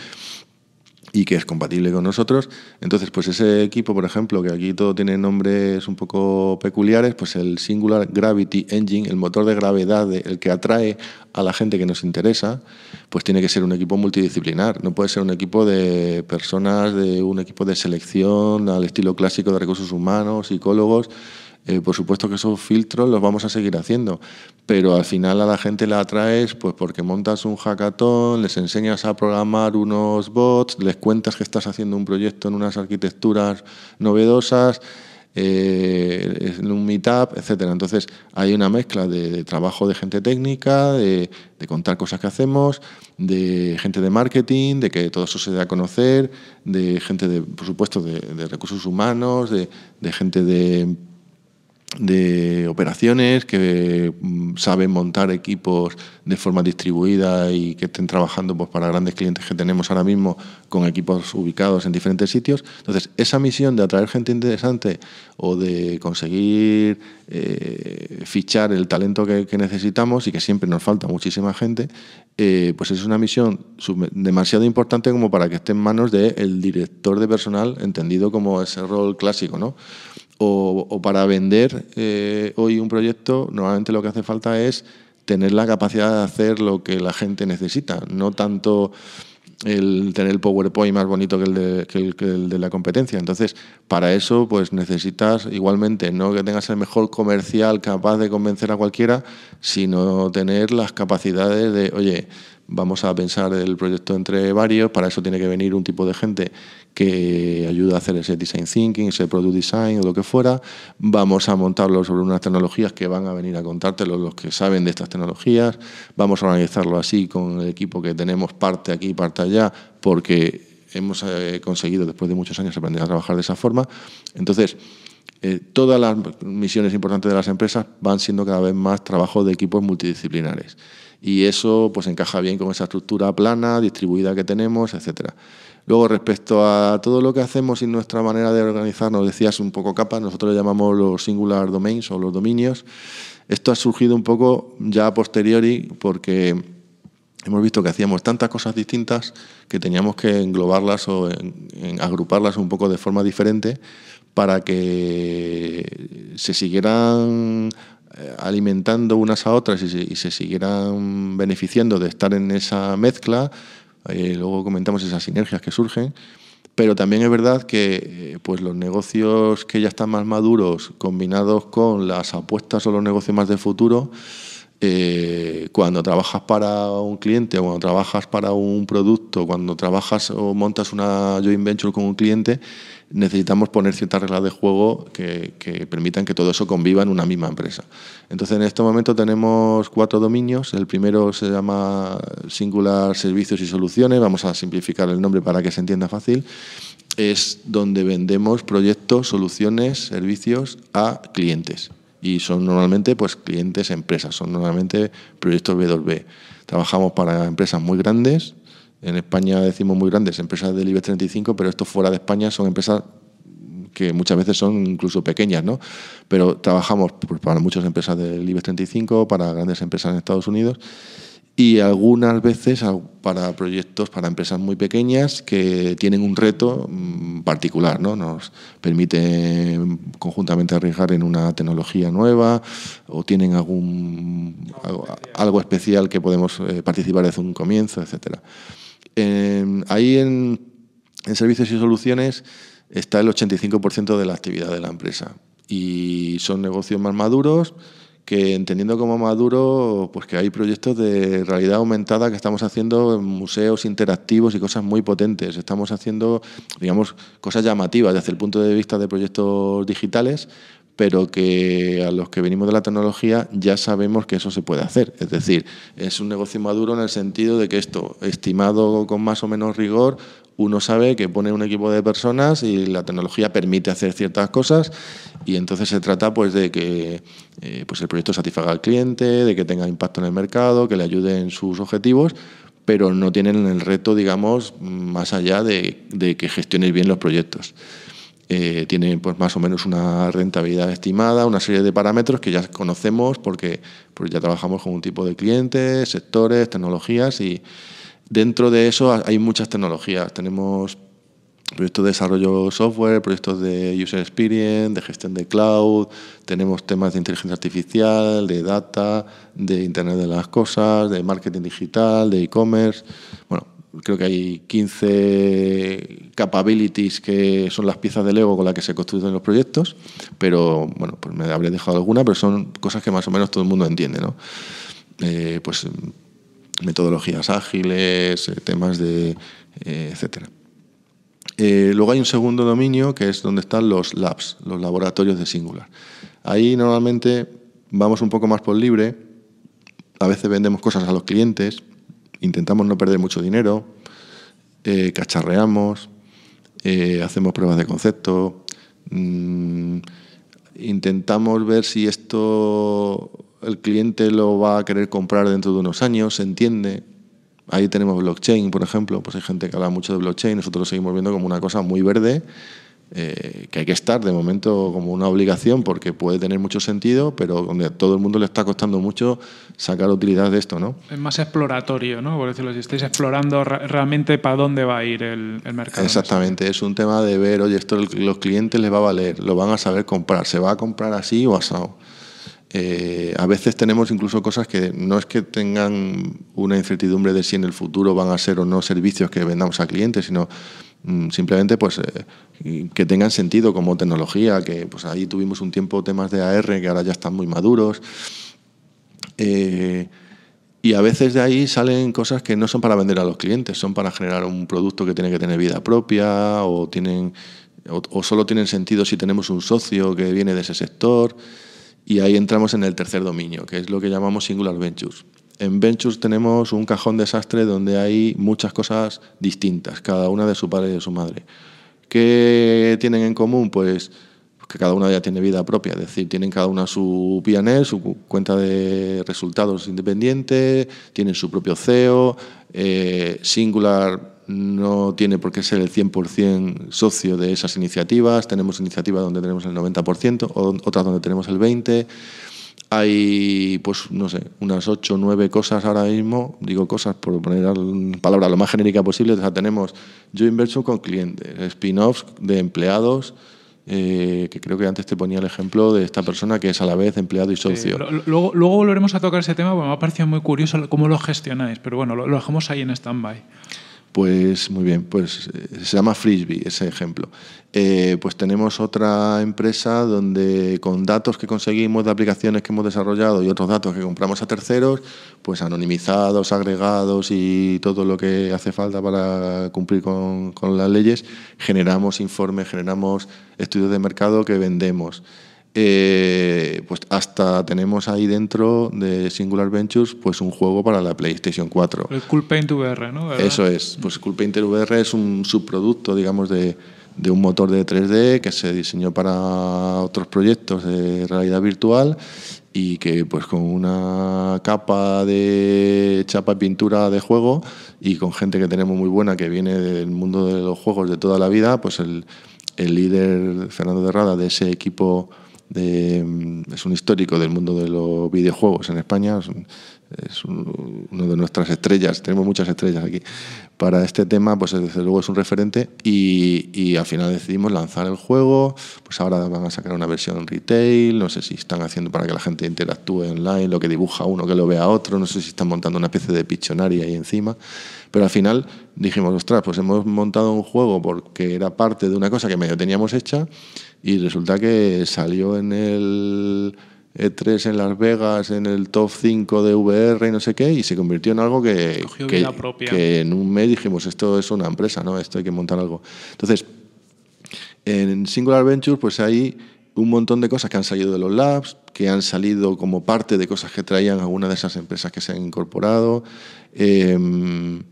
y que es compatible con nosotros. Entonces, pues ese equipo, por ejemplo, que aquí todo tiene nombres un poco peculiares, pues el Singular Gravity Engine, el motor de gravedad, el que atrae a la gente que nos interesa, pues tiene que ser un equipo multidisciplinar. No puede ser un equipo de personas, de un equipo de selección al estilo clásico de recursos humanos, psicólogos eh, por supuesto que esos filtros los vamos a seguir haciendo, pero al final a la gente la atraes pues porque montas un hackathon, les enseñas a programar unos bots, les cuentas que estás haciendo un proyecto en unas arquitecturas novedosas, eh, en un meetup, etcétera. Entonces hay una mezcla de, trabajo de gente técnica, de, contar cosas que hacemos, de gente de marketing, de que todo eso se dé a conocer, de gente por supuesto, de recursos humanos, de gente de de operaciones, que mm, saben montar equipos de forma distribuida y que estén trabajando pues, para grandes clientes que tenemos ahora mismo con equipos ubicados en diferentes sitios. Entonces, esa misión de atraer gente interesante o de conseguir eh, fichar el talento que, necesitamos y que siempre nos falta muchísima gente, eh, pues es una misión demasiado importante como para que esté en manos del director de personal, entendido como ese rol clásico, ¿no? o, para vender eh, hoy un proyecto, normalmente lo que hace falta es tener la capacidad de hacer lo que la gente necesita, no tanto el tener el PowerPoint más bonito que el, de, el, de, la competencia. Entonces, para eso, pues necesitas igualmente no que tengas el mejor comercial capaz de convencer a cualquiera, sino tener las capacidades de, oye, vamos a pensar el proyecto entre varios, para eso tiene que venir un tipo de gente que ayude a hacer ese design thinking, ese product design o lo que fuera, vamos a montarlo sobre unas tecnologías que van a venir a contártelo los que saben de estas tecnologías, vamos a organizarlo así con el equipo que tenemos parte aquí, y parte allá, porque hemos eh, conseguido después de muchos años aprender a trabajar de esa forma. Entonces, eh, todas las misiones importantes de las empresas van siendo cada vez más trabajo de equipos multidisciplinares y eso pues encaja bien con esa estructura plana, distribuida que tenemos, etcétera. Luego, respecto a todo lo que hacemos y nuestra manera de organizarnos, decías un poco capas, nosotros llamamos los singular domains o los dominios. Esto ha surgido un poco ya a posteriori porque hemos visto que hacíamos tantas cosas distintas que teníamos que englobarlas o agruparlas un poco de forma diferente para que se siguieran eh, alimentando unas a otras y se, siguieran beneficiando de estar en esa mezcla, eh, luego comentamos esas sinergias que surgen, pero también es verdad que eh, pues los negocios que ya están más maduros, combinados con las apuestas o los negocios más de futuro, cuando trabajas para un cliente, o cuando trabajas para un producto, cuando trabajas o montas una joint venture con un cliente, necesitamos poner ciertas reglas de juego que, permitan que todo eso conviva en una misma empresa. Entonces, en este momento tenemos cuatro dominios. El primero se llama Singular Servicios y Soluciones. Vamos a simplificar el nombre para que se entienda fácil. Es donde vendemos proyectos, soluciones, servicios a clientes. Y son normalmente pues, clientes, empresas, son normalmente proyectos B2B. Trabajamos para empresas muy grandes, en España decimos muy grandes, empresas del IBEX 35, pero esto fuera de España son empresas que muchas veces son incluso pequeñas, ¿no? Pero trabajamos pues, para muchas empresas del IBEX 35, para grandes empresas en Estados Unidos y algunas veces para proyectos, para empresas muy pequeñas que tienen un reto mm, particular, ¿no? Nos permite conjuntamente arriesgar en una tecnología nueva o tienen algún algo, algo especial que podemos eh, participar desde un comienzo, etcétera. Em, ahí en, en servicios y soluciones está el 85% de la actividad de la empresa. Y son negocios más maduros que entendiendo como maduro, pues que hay proyectos de realidad aumentada que estamos haciendo en museos interactivos y cosas muy potentes. Estamos haciendo, digamos, cosas llamativas desde el punto de vista de proyectos digitales, pero que a los que venimos de la tecnología ya sabemos que eso se puede hacer. Es decir, es un negocio maduro en el sentido de que esto, estimado con más o menos rigor, uno sabe que pone un equipo de personas y la tecnología permite hacer ciertas cosas y entonces se trata pues de que eh, pues, el proyecto satisfaga al cliente, de que tenga impacto en el mercado, que le ayude en sus objetivos, pero no tienen el reto, digamos, más allá de, que gestiones bien los proyectos eh, tiene pues más o menos una rentabilidad estimada, una serie de parámetros que ya conocemos porque pues ya trabajamos con un tipo de clientes, sectores, tecnologías y dentro de eso hay muchas tecnologías. Tenemos proyectos de desarrollo software, proyectos de user experience, de gestión de cloud, tenemos temas de inteligencia artificial, de data, de Internet de las cosas, de marketing digital, de e-commerce. Bueno, creo que hay 15 capabilities que son las piezas de Lego con las que se construyen los proyectos, pero bueno, pues me habré dejado alguna, pero son cosas que más o menos todo el mundo entiende, ¿no? Eh, pues metodologías ágiles, eh, temas de, eh, etcétera. luego hay un segundo dominio que es donde están los labs, los laboratorios de Singular. Ahí normalmente vamos un poco más por libre, a veces vendemos cosas a los clientes, intentamos no perder mucho dinero, eh, cacharreamos, eh, hacemos pruebas de concepto, mm, intentamos ver si esto el cliente lo va a querer comprar dentro de unos años, se entiende. Ahí tenemos blockchain, por ejemplo, pues hay gente que habla mucho de blockchain, nosotros lo seguimos viendo como una cosa muy verde eh, que hay que estar de momento como una obligación porque puede tener mucho sentido, pero donde a todo el mundo le está costando mucho sacar utilidad de esto, ¿no? Es más exploratorio, ¿no? Por decirlo, si estáis explorando realmente para dónde va a ir el, mercado. Exactamente, es un tema de ver, oye, esto los clientes les va a valer, lo van a saber comprar, se va a comprar así o asado. Eh, a veces tenemos incluso cosas que no es que tengan una incertidumbre de si en el futuro van a ser o no servicios que vendamos a clientes, sino Mm, simplemente pues eh, que tengan sentido como tecnología, que pues ahí tuvimos un tiempo temas de AR que ahora ya están muy maduros. Eh, y a veces de ahí salen cosas que no son para vender a los clientes, son para generar un producto que tiene que tener vida propia o, tienen, o solo tienen sentido si tenemos un socio que viene de ese sector. Y ahí entramos en el tercer dominio, que es lo que llamamos Singular Ventures en Ventures tenemos un cajón desastre donde hay muchas cosas distintas, cada una de su padre y de su madre. ¿Qué tienen en común? Pues, pues que cada una ya tiene vida propia, es decir, tienen cada una su PNL, su cuenta de resultados independiente, tienen su propio CEO, eh, Singular no tiene por qué ser el 100% socio de esas iniciativas, tenemos iniciativas donde tenemos el 90%, otras donde tenemos el 20%, hay, pues, no sé, unas ocho o nueve cosas ahora mismo, digo cosas por poner la palabra lo más genérica posible, o sea, tenemos yo inverso con clientes, spin-offs de empleados, eh, que creo que antes te ponía el ejemplo de esta persona que es a la vez empleado y socio. luego, volveremos a tocar ese tema, porque me ha parecido muy curioso cómo lo gestionáis, pero bueno, lo, lo dejamos ahí en stand-by. Pues muy bien, pues eh, se llama Frisbee ese ejemplo. Eh, pues tenemos otra empresa donde con datos que conseguimos de aplicaciones que hemos desarrollado y otros datos que compramos a terceros, pues anonimizados, agregados y todo lo que hace falta para cumplir con, con las leyes, generamos informes, generamos estudios de mercado que vendemos. Eh, pues hasta tenemos ahí dentro de Singular Ventures pues un juego para la PlayStation 4. El Cool VR, ¿no? Eso es. Pues Cool Painter VR es un subproducto, digamos, de, de un motor de 3D que se diseñó para otros proyectos de realidad virtual y que pues con una capa de chapa y pintura de juego y con gente que tenemos muy buena que viene del mundo de los juegos de toda la vida, pues el, el líder Fernando Derrada de ese equipo de, es un histórico del mundo de los videojuegos en España, es, una uno de nuestras estrellas, tenemos muchas estrellas aquí. Para este tema, pues desde luego es un referente y, al final decidimos lanzar el juego, pues ahora van a sacar una versión retail, no sé si están haciendo para que la gente interactúe online, lo que dibuja uno, que lo vea otro, no sé si están montando una especie de pichonaria ahí encima, pero al final dijimos, ostras, pues hemos montado un juego porque era parte de una cosa que medio teníamos hecha y resulta que salió en el E3 en Las Vegas, en el top 5 de VR y no sé qué, y se convirtió en algo que, que, en un mes dijimos, esto es una empresa, ¿no? Esto hay que montar algo. Entonces, en Singular Ventures, pues hay un montón de cosas que han salido de los labs, que han salido como parte de cosas que traían algunas de esas empresas que se han incorporado, em,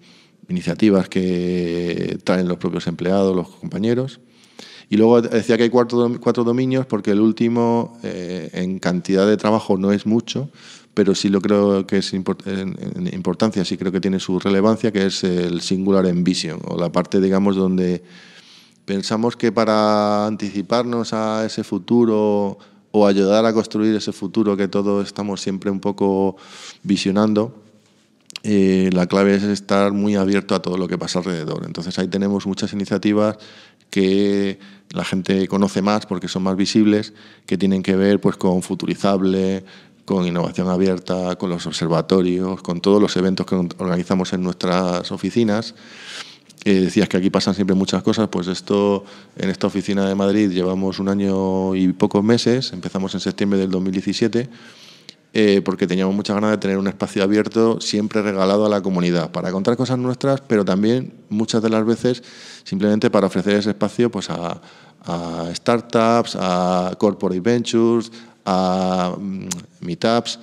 iniciativas que traen los propios empleados, los compañeros. Y luego decía que hay cuatro, cuatro dominios porque el último eh, en cantidad de trabajo no es mucho, pero sí lo creo que es en importancia, sí creo que tiene su relevancia, que es el singular en vision, o la parte, digamos, donde pensamos que para anticiparnos a ese futuro o ayudar a construir ese futuro que todos estamos siempre un poco visionando, eh, la clave es estar muy abierto a todo lo que pasa alrededor. Entonces ahí tenemos muchas iniciativas que la gente conoce más porque son más visibles, que tienen que ver pues, con Futurizable, con innovación abierta, con los observatorios, con todos los eventos que organizamos en nuestras oficinas. Eh, decías que aquí pasan siempre muchas cosas, pues esto en esta oficina de Madrid llevamos un año y pocos meses, empezamos en septiembre del 2017 eh, porque teníamos muchas ganas de tener un espacio abierto siempre regalado a la comunidad para contar cosas nuestras, pero también muchas de las veces simplemente para ofrecer ese espacio pues, a, startups, a corporate ventures, a mm, meetups.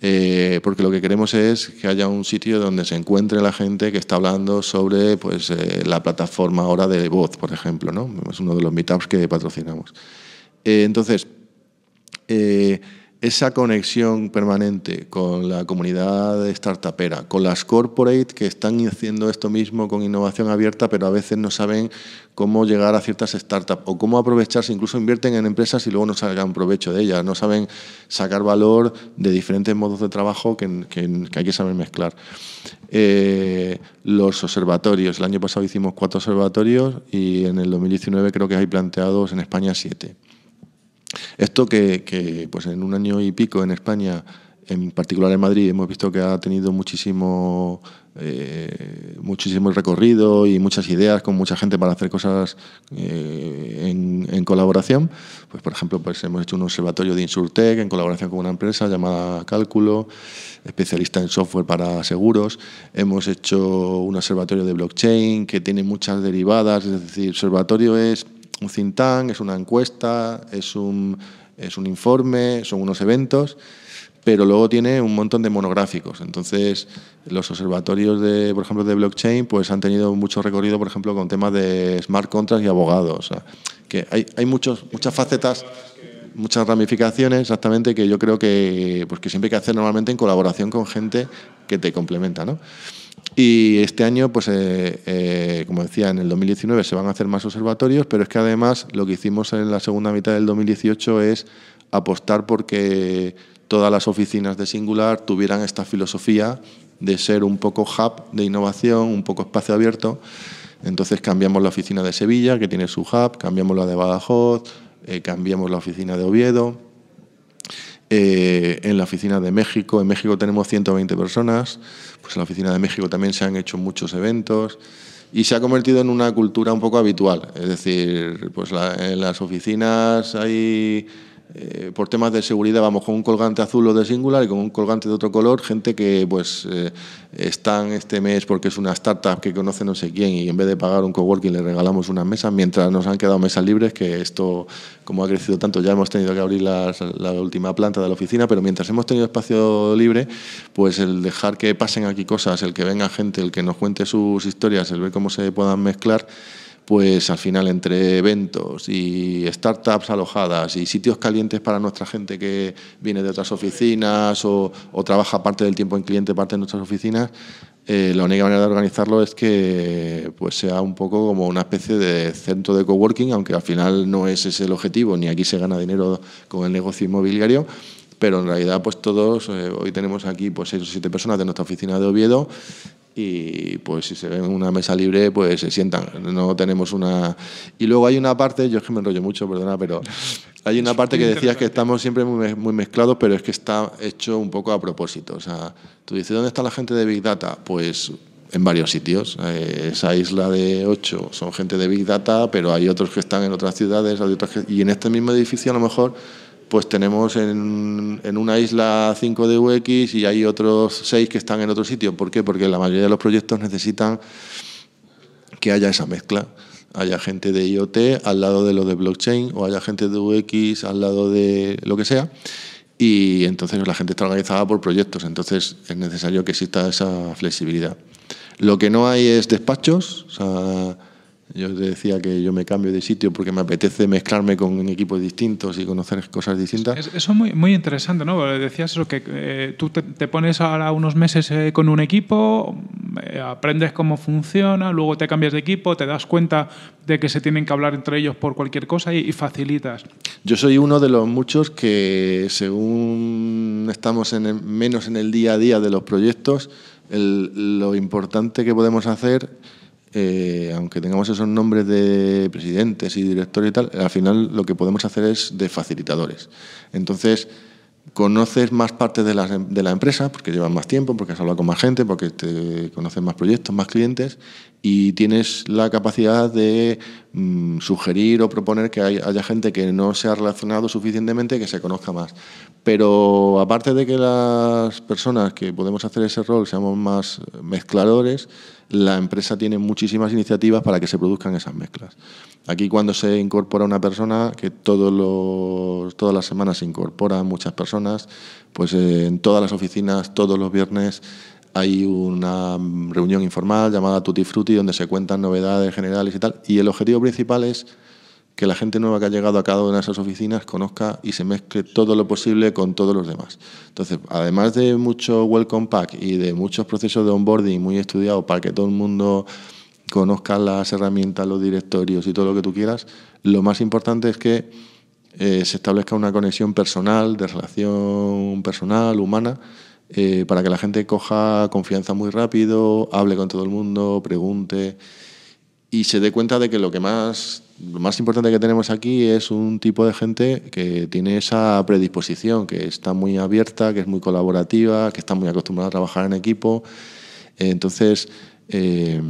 Eh, porque lo que queremos es que haya un sitio donde se encuentre la gente que está hablando sobre pues, eh, la plataforma ahora de voz, por ejemplo. ¿no? Es uno de los meetups que patrocinamos. entonces, esa conexión permanente con la comunidad startupera, con las corporate que están haciendo esto mismo con innovación abierta, pero a veces no saben cómo llegar a ciertas startups o cómo aprovecharse, incluso invierten en empresas y luego no sacan provecho de ellas, no saben sacar valor de diferentes modos de trabajo que, hay que saber mezclar. Eh, los observatorios, el año pasado hicimos cuatro observatorios y en el 2019 creo que hay planteados en España siete. Esto que, pues en un año y pico en España en particular en Madrid hemos visto que ha tenido muchísimo, eh, muchísimo recorrido y muchas ideas con mucha gente para hacer cosas eh, en, colaboración. Pues, por ejemplo, pues hemos hecho un observatorio de Insurtech en colaboración con una empresa llamada Cálculo, especialista en software para seguros. Hemos hecho un observatorio de blockchain que tiene muchas derivadas, es decir, observatorio es un think tank, es una encuesta, es un, es un informe, son unos eventos, pero luego tiene un montón de monográficos. Entonces, los observatorios, de, por ejemplo, de blockchain, pues han tenido mucho recorrido, por ejemplo, con temas de smart contracts y abogados. que hay, hay muchos, muchas facetas muchas ramificaciones exactamente que yo creo pues, que, siempre hay que hacer normalmente en colaboración con gente que te complementa. ¿no? Y este año, pues eh, eh, como decía, en el 2019 se van a hacer más observatorios, pero es que además lo que hicimos en la segunda mitad del 2018 es apostar porque todas las oficinas de Singular tuvieran esta filosofía de ser un poco hub de innovación, un poco espacio abierto. Entonces cambiamos la oficina de Sevilla, que tiene su hub, cambiamos la de Badajoz, eh, cambiamos la oficina de Oviedo, en la oficina de México, en México tenemos 120 personas, pues en la Oficina de México también se han hecho muchos eventos y se ha convertido en una cultura un poco habitual. Es decir, pues en las oficinas hay eh, por temas de seguridad vamos con un colgante azul o de Singular y con un colgante de otro color, gente que pues eh, están este mes porque es una startup que conoce no sé quién y en vez de pagar un coworking le regalamos unas mesas, mientras nos han quedado mesas libres, que esto como ha crecido tanto ya hemos tenido que abrir la última planta de la oficina, pero mientras hemos tenido espacio libre, pues el dejar que pasen aquí cosas, el que venga gente, el que nos cuente sus historias, el ver cómo se puedan mezclar, pues al final entre eventos y startups alojadas y sitios calientes para nuestra gente que viene de otras oficinas o, trabaja parte del tiempo en cliente, parte de nuestras oficinas, eh, la única manera de organizarlo es que pues sea un poco como una especie de centro de coworking, aunque al final no es ese el objetivo, ni aquí se gana dinero con el negocio inmobiliario, pero en realidad pues todos, eh, hoy tenemos aquí pues seis o siete personas de nuestra oficina de Oviedo y pues si se ven una mesa libre, pues se sientan. No tenemos una... Y luego hay una parte, yo es que me enrollo mucho, perdona, pero hay una parte que decías que estamos siempre muy, muy mezclados, pero es que está hecho un poco a propósito. O sea, tú dices, ¿dónde está la gente de Big Data? Pues en varios sitios. Eh, esa isla de ocho son gente de Big Data, pero hay otros que están en otras ciudades, hay y en este mismo edificio a lo mejor pues tenemos en, en una isla 5 de UX y hay otros 6 que están en otro sitio. ¿Por qué? Porque la mayoría de los proyectos necesitan que haya esa mezcla. Haya gente de IoT al lado de lo de blockchain o haya gente de UX al lado de lo que sea. Y entonces la gente está organizada por proyectos, entonces es necesario que exista esa flexibilidad. Lo que no hay es despachos, o sea, yo decía que yo me cambio de sitio porque me apetece mezclarme con equipos distintos y conocer cosas distintas. eso es muy, muy interesante, ¿no? Decías eso, que eh, tú te, pones ahora unos meses eh, con un equipo, eh, aprendes cómo funciona, luego te cambias de equipo, te das cuenta de que se tienen que hablar entre ellos por cualquier cosa y, facilitas. Yo soy uno de los muchos que, según estamos en menos en el día a día de los proyectos, lo importante que podemos hacer eh, aunque tengamos esos nombres de presidentes y directores y tal, al final lo que podemos hacer es de facilitadores. Entonces, conoces más partes de la, empresa, porque llevas más tiempo, porque has hablado con más gente, porque te conoces más proyectos, más clientes, y tienes la capacidad de mm, sugerir o proponer que haya gente que no se ha relacionado suficientemente, que se conozca más. Pero aparte de que las personas que podemos hacer ese rol seamos más mezcladores, la empresa tiene muchísimas iniciativas para que se produzcan esas mezclas. Aquí cuando se incorpora una persona, que todas las semanas se incorporan muchas personas, pues eh, en todas las oficinas, todos los viernes, hay una reunión informal llamada Tutti Frutti donde se cuentan novedades generales y tal. Y el objetivo principal es que la gente nueva que ha llegado a cada una de esas oficinas conozca y se mezcle todo lo posible con todos los demás. Entonces, además de mucho welcome pack y de muchos procesos de onboarding muy estudiados para que todo el mundo conozca las herramientas, los directorios y todo lo que tú quieras, lo más importante es que eh, se establezca una conexión personal, de relación personal, humana, eh, para que la gente coja confianza muy rápido, hable con todo el mundo, pregunte y se dé cuenta de que lo que más más importante que tenemos aquí es un tipo de gente que tiene esa predisposición, que está muy abierta, que es muy colaborativa, que está muy acostumbrada a trabajar en equipo. Entonces, eh,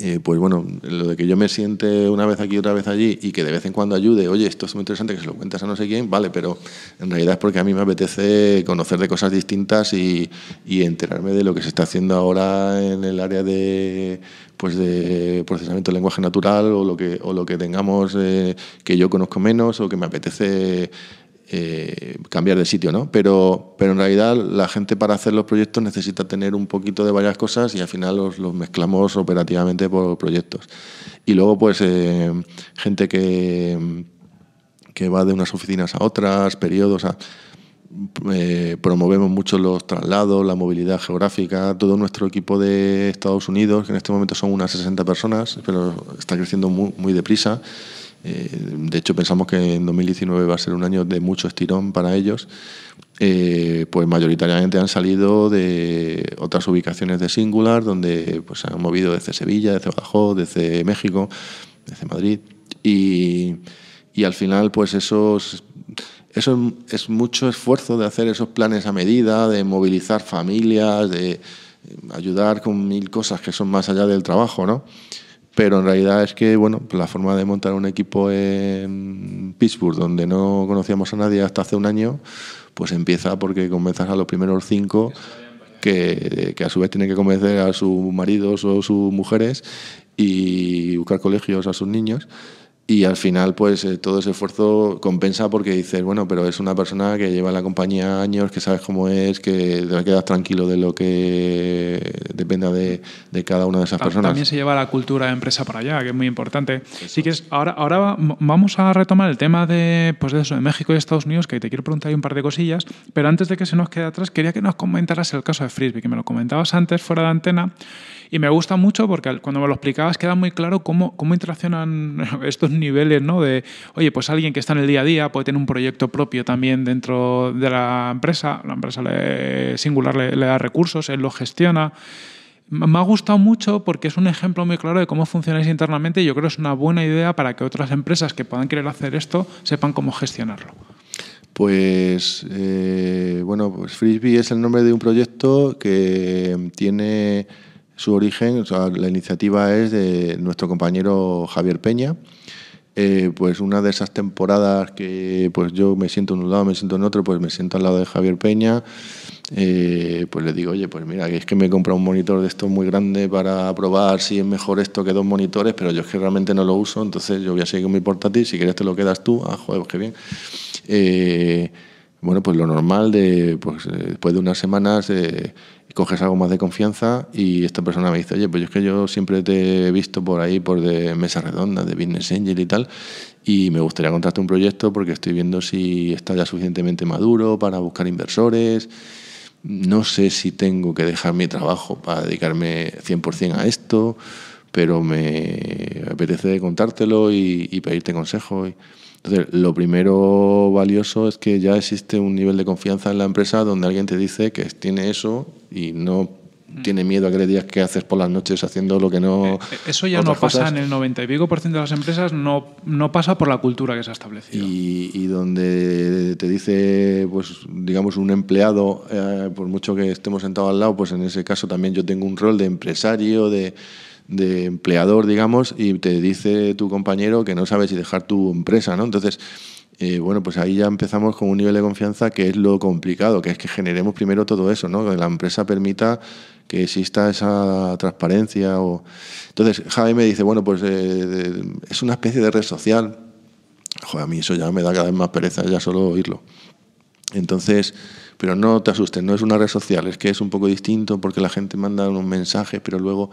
eh, pues bueno, lo de que yo me siente una vez aquí, otra vez allí y que de vez en cuando ayude, oye, esto es muy interesante que se lo cuentas a no sé quién, vale, pero en realidad es porque a mí me apetece conocer de cosas distintas y, y enterarme de lo que se está haciendo ahora en el área de pues de procesamiento de lenguaje natural o lo que, lo que tengamos eh, que yo conozco menos o que me apetece eh, cambiar de sitio, ¿no? Pero, pero en realidad la gente para hacer los proyectos necesita tener un poquito de varias cosas y al final los, los mezclamos operativamente por proyectos. Y luego, pues, eh, gente que, que va de unas oficinas a otras, periodos, a, eh, promovemos mucho los traslados, la movilidad geográfica, todo nuestro equipo de Estados Unidos, que en este momento son unas 60 personas, pero está creciendo muy, deprisa. Eh, de hecho, pensamos que en 2019 va a ser un año de mucho estirón para ellos. Eh, pues mayoritariamente han salido de otras ubicaciones de Singular, donde pues, se han movido desde Sevilla, desde Badajoz, desde México, desde Madrid. Y, al final, pues esos eso es mucho esfuerzo de hacer esos planes a medida, de movilizar familias, de eh, ayudar con mil cosas que son más allá del trabajo, ¿no? Pero en realidad es que, bueno, la forma de montar un equipo en Pittsburgh, donde no conocíamos a nadie hasta hace un año, pues empieza porque convenzas a los primeros cinco, que, que a su vez tienen que convencer a sus maridos o sus mujeres y buscar colegios a sus niños. Y al final, pues eh, todo ese esfuerzo compensa porque dices, bueno, pero es una persona que lleva en la compañía años, que sabes cómo es, que te quedas tranquilo de lo que dependa de, cada una de esas personas. También se lleva la cultura de empresa para allá, que es muy importante. Así que ahora, ahora vamos a retomar el tema de, pues de, eso, de México y Estados Unidos, que te quiero preguntar un par de cosillas, pero antes de que se nos quede atrás, quería que nos comentaras el caso de Frisbee, que me lo comentabas antes fuera de antena. Y me gusta mucho porque cuando me lo explicabas queda muy claro cómo, interaccionan <laughs> estos niveles, ¿no? De, oye, pues alguien que está en el día a día puede tener un proyecto propio también dentro de la empresa, la empresa singular le, da recursos, él lo gestiona. Me ha gustado mucho porque es un ejemplo muy claro de cómo funcionáis internamente y yo creo que es una buena idea para que otras empresas que puedan querer hacer esto sepan cómo gestionarlo. Pues eh, bueno, pues Frisbee es el nombre de un proyecto que tiene su origen, o sea, la iniciativa es de nuestro compañero Javier Peña. Eh, pues una de esas temporadas que pues yo me siento en un lado, me siento en otro, pues me siento al lado de Javier Peña, eh, pues le digo, oye, pues mira, es que me he comprado un monitor de esto muy grande para probar si es mejor esto que dos monitores, pero yo es que realmente no lo uso, entonces yo voy a seguir con mi portátil, si quieres te lo quedas tú, ah, joder, pues qué bien. Eh, bueno, pues lo normal de, pues, después de unas semanas coges algo más de confianza y esta persona me dice, oye, pues es que yo siempre te he visto por ahí, por de mesa redonda, de Business Angel y tal, y me gustaría contarte un proyecto porque estoy viendo si está ya suficientemente maduro para buscar inversores. No sé si tengo que dejar mi trabajo para dedicarme 100% a esto, pero me apetece contártelo y, pedirte consejo. Y, entonces, lo primero valioso es que ya existe un nivel de confianza en la empresa donde alguien te dice que tiene eso y no mm. tiene miedo a que le digas qué haces por las noches haciendo lo que no. Eh, eh, eso ya no pasa en el 90 y pico por ciento de las empresas, no, no pasa por la cultura que se ha establecido. Y, donde te dice, pues, digamos, un empleado, eh, por mucho que estemos sentados al lado, pues en ese caso también yo tengo un rol de empresario, de de empleador, digamos, y te dice tu compañero que no sabes si dejar tu empresa, ¿no? Entonces, eh, bueno, pues ahí ya empezamos con un nivel de confianza que es lo complicado, que es que generemos primero todo eso, ¿no? Que la empresa permita que exista esa transparencia. O... Entonces, Javi me dice, bueno, pues eh, es una especie de red social. Joder, a mí eso ya me da cada vez más pereza ya solo oírlo. Entonces, pero no te asustes, no es una red social, es que es un poco distinto porque la gente manda unos mensajes, pero luego...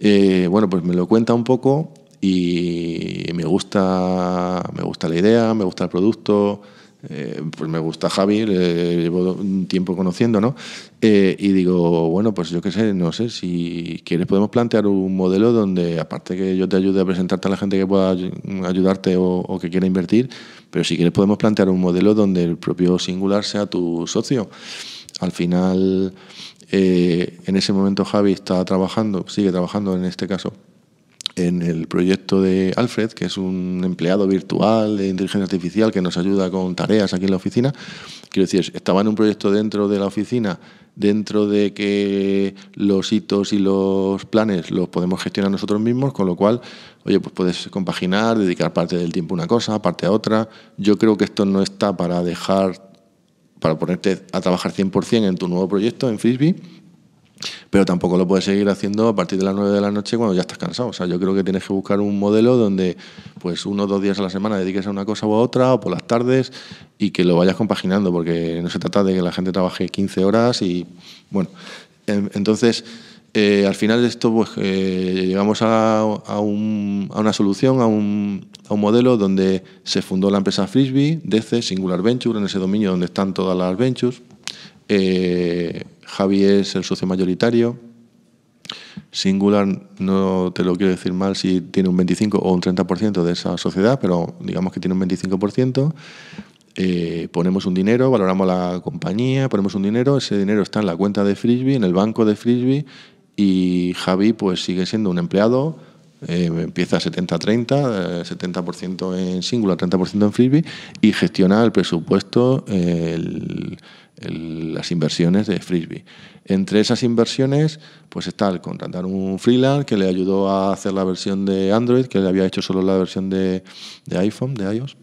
Eh, bueno, pues me lo cuenta un poco y me gusta, me gusta la idea, me gusta el producto, eh, pues me gusta Javi, le llevo un tiempo conociendo, ¿no? Eh, y digo, bueno, pues yo qué sé, no sé, si quieres podemos plantear un modelo donde, aparte que yo te ayude a presentarte a la gente que pueda ayudarte o, o que quiera invertir, pero si quieres podemos plantear un modelo donde el propio singular sea tu socio. Al final eh, en ese momento Javi está trabajando, sigue trabajando en este caso, en el proyecto de Alfred, que es un empleado virtual de inteligencia artificial que nos ayuda con tareas aquí en la oficina. Quiero decir, estaba en un proyecto dentro de la oficina, dentro de que los hitos y los planes los podemos gestionar nosotros mismos, con lo cual, oye, pues puedes compaginar, dedicar parte del tiempo a una cosa, parte a otra. Yo creo que esto no está para dejar para ponerte a trabajar 100% en tu nuevo proyecto en Frisbee, pero tampoco lo puedes seguir haciendo a partir de las 9 de la noche cuando ya estás cansado. O sea, yo creo que tienes que buscar un modelo donde pues uno o dos días a la semana dediques a una cosa u otra, o por las tardes, y que lo vayas compaginando, porque no se trata de que la gente trabaje 15 horas y bueno, entonces... Eh, al final de esto pues, eh, llegamos a, una solución, a un, modelo donde se fundó la empresa Frisbee, DC, Singular Venture, en ese dominio donde están todas las ventures. Eh, Javi es el socio mayoritario. Singular, no te lo quiero decir mal si tiene un 25 o un 30% de esa sociedad, pero digamos que tiene un 25%. ponemos un dinero, valoramos la compañía, ponemos un dinero, ese dinero está en la cuenta de Frisbee, en el banco de Frisbee, y Javi pues sigue siendo un empleado, eh, empieza empieza 70-30, 70% en singular, 30% en frisbee y gestiona el presupuesto, las inversiones de frisbee. Entre esas inversiones, pues está el contratar un freelance que le ayudó a hacer la versión de Android, que le había hecho solo la versión de, iPhone, de iOS.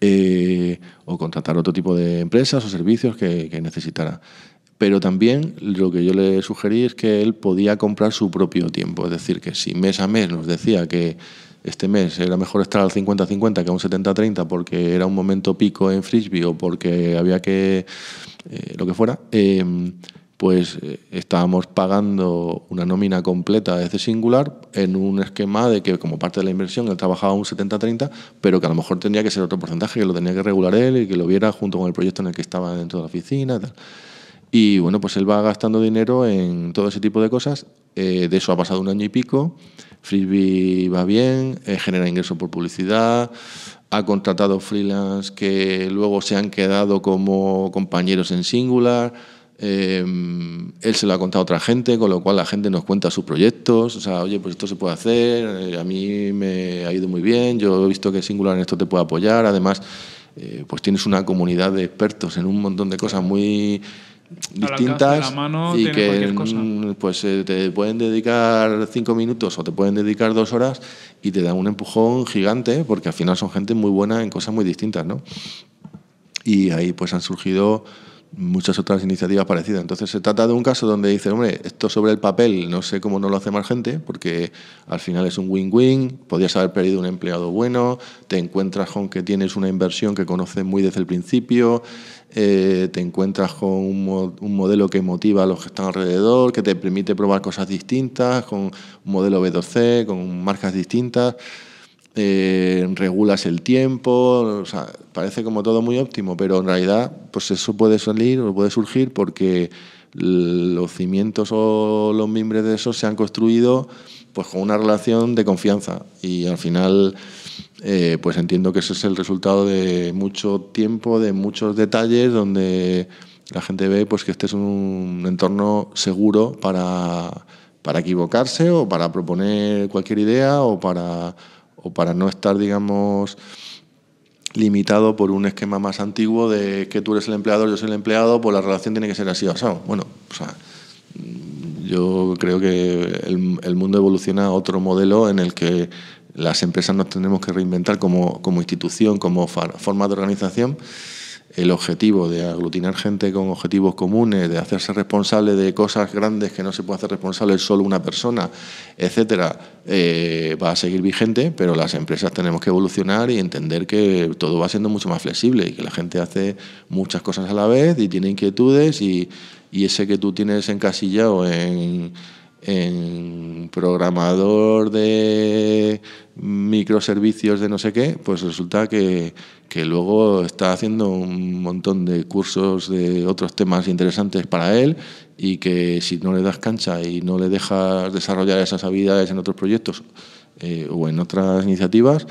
Eh, o contratar otro tipo de empresas o servicios que necesitara. Pero también lo que yo le sugerí es que él podía comprar su propio tiempo. Es decir, que si mes a mes nos decía que este mes era mejor estar al 50-50 que a un 70-30 porque era un momento pico en frisbee o porque había que eh, lo que fuera, em, pues eh, estábamos pagando una nómina completa de ese singular en un esquema de que como parte de la inversión él trabajaba un 70-30, pero que a lo mejor tenía que ser otro porcentaje, que lo tenía que regular él y que lo viera junto con el proyecto en el que estaba dentro de la oficina. Tal. Y bueno, pues él va gastando dinero en todo ese tipo de cosas. Eh, de eso ha pasado un año y pico. Frisbee va bien, eh, genera ingresos por publicidad, ha contratado freelance que luego se han quedado como compañeros en singular. Eh, él se lo ha contado a otra gente, con lo cual la gente nos cuenta sus proyectos. O sea, oye, pues esto se puede hacer, a mí me ha ido muy bien, yo he visto que Singular en esto te puede apoyar. Además, pues tienes una comunidad de expertos en un montón de cosas muy distintas y que pues eh, te pueden dedicar cinco minutos o te pueden dedicar dos horas y te dan un empujón gigante porque al final son gente muy buena en cosas muy distintas, ¿no? Y ahí pues han surgido muchas otras iniciativas parecidas. Entonces se trata de un caso donde dices, hombre, esto sobre el papel no sé cómo no lo hace más gente, porque al final es un win-win, podías haber perdido un empleado bueno, te encuentras con que tienes una inversión que conoces muy desde el principio, eh, te encuentras con un, un, modelo que motiva a los que están alrededor, que te permite probar cosas distintas, con un modelo B2C, con marcas distintas. Eh, regulas el tiempo, o sea, parece como todo muy óptimo, pero en realidad pues eso puede salir o puede surgir porque los cimientos o los mimbres de eso se han construido pues con una relación de confianza y al final eh, pues entiendo que ese es el resultado de mucho tiempo, de muchos detalles donde la gente ve pues que este es un entorno seguro para, para equivocarse o para proponer cualquier idea o para o para no estar, digamos, limitado por un esquema más antiguo de que tú eres el empleador, yo soy el empleado, pues la relación tiene que ser así o sea, Bueno, yo creo que el, mundo evoluciona a otro modelo en el que las empresas nos tendremos que reinventar como, como institución, como forma de organización el objetivo de aglutinar gente con objetivos comunes, de hacerse responsable de cosas grandes que no se puede hacer responsable solo una persona, etcétera, eh, va a seguir vigente, pero las empresas tenemos que evolucionar y entender que todo va siendo mucho más flexible y que la gente hace muchas cosas a la vez y tiene inquietudes y, y ese que tú tienes encasillado en en programador de microservicios de no sé qué, pues resulta que, luego está haciendo un montón de cursos de otros temas interesantes para él y que si no le das cancha y no le dejas desarrollar esas habilidades en otros proyectos eh, o en otras iniciativas,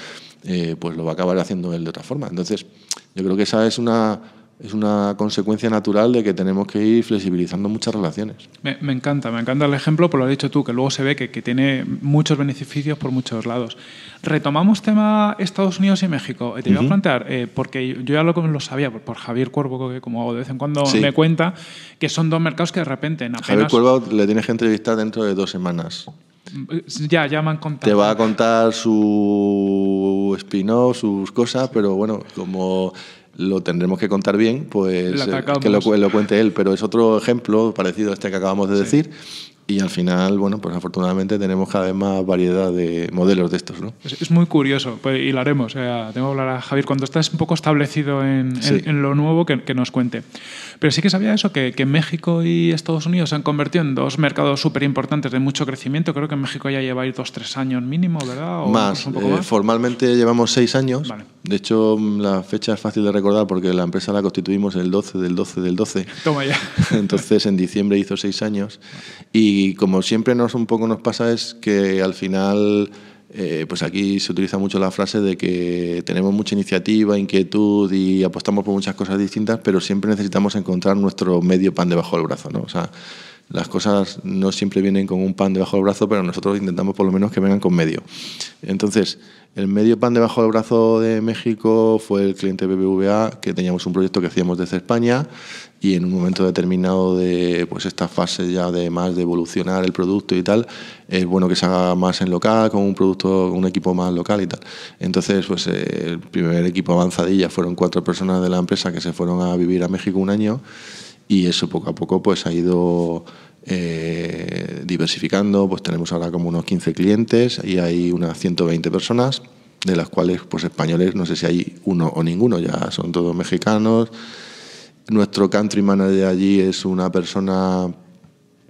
eh, pues lo va a acabar haciendo él de otra forma. Entonces, yo creo que esa es una es una consecuencia natural de que tenemos que ir flexibilizando muchas relaciones. Me, encanta, me encanta el ejemplo, por pues lo has dicho tú, que luego se ve que, tiene muchos beneficios por muchos lados. Retomamos tema Estados Unidos y México. Te iba a plantear, eh, porque yo ya lo, lo sabía por, Javier Cuervo, que como de vez en cuando me cuenta, que son dos mercados que de repente... En apenas... Javier Cuervo le tienes que entrevistar dentro de dos semanas. Mm, ya, ya me han contado. Te va a contar su spin-off, sus cosas, pero bueno, como lo tendremos que contar bien, pues eh, que lo, lo, cuente él. Pero es otro ejemplo parecido a este que acabamos de decir, y al final, bueno, pues afortunadamente tenemos cada vez más variedad de modelos de estos, ¿no? Es, muy curioso, pues lo haremos tengo que hablar a Javier cuando estás un poco establecido en, lo nuevo que, nos cuente. Pero sí que sabía eso, que, México y Estados Unidos se han convertido en dos mercados súper importantes de mucho crecimiento. Creo que en México ya lleváis dos, tres años mínimo, ¿verdad? Eh, más, formalmente llevamos seis años. De hecho, mm, la fecha es fácil de recordar porque la empresa la constituimos el 12 del 12 del 12. Toma ya. <laughs> Entonces, en diciembre hizo seis años. Y y como siempre nos un poco nos pasa es que al final, eh, pues aquí se utiliza mucho la frase de que tenemos mucha iniciativa, inquietud y apostamos por muchas cosas distintas, pero siempre necesitamos encontrar nuestro medio pan debajo del brazo, ¿no? O sea, las cosas no siempre vienen con un pan debajo del brazo, pero nosotros intentamos por lo menos que vengan con medio. Entonces, el medio pan debajo del brazo de México fue el cliente BBVA, que teníamos un proyecto que hacíamos desde España y en un momento determinado de pues esta fase ya de más de evolucionar el producto y tal, es bueno que se haga más en local, con un producto, un equipo más local y tal. Entonces, pues eh, el primer equipo avanzadilla fueron cuatro personas de la empresa que se fueron a vivir a México un año y eso poco a poco pues ha ido eh, diversificando, pues tenemos ahora como unos 15 clientes y hay unas 120 personas de las cuales pues españoles no sé si hay uno o ninguno, ya son todos mexicanos, nuestro country manager de allí es una persona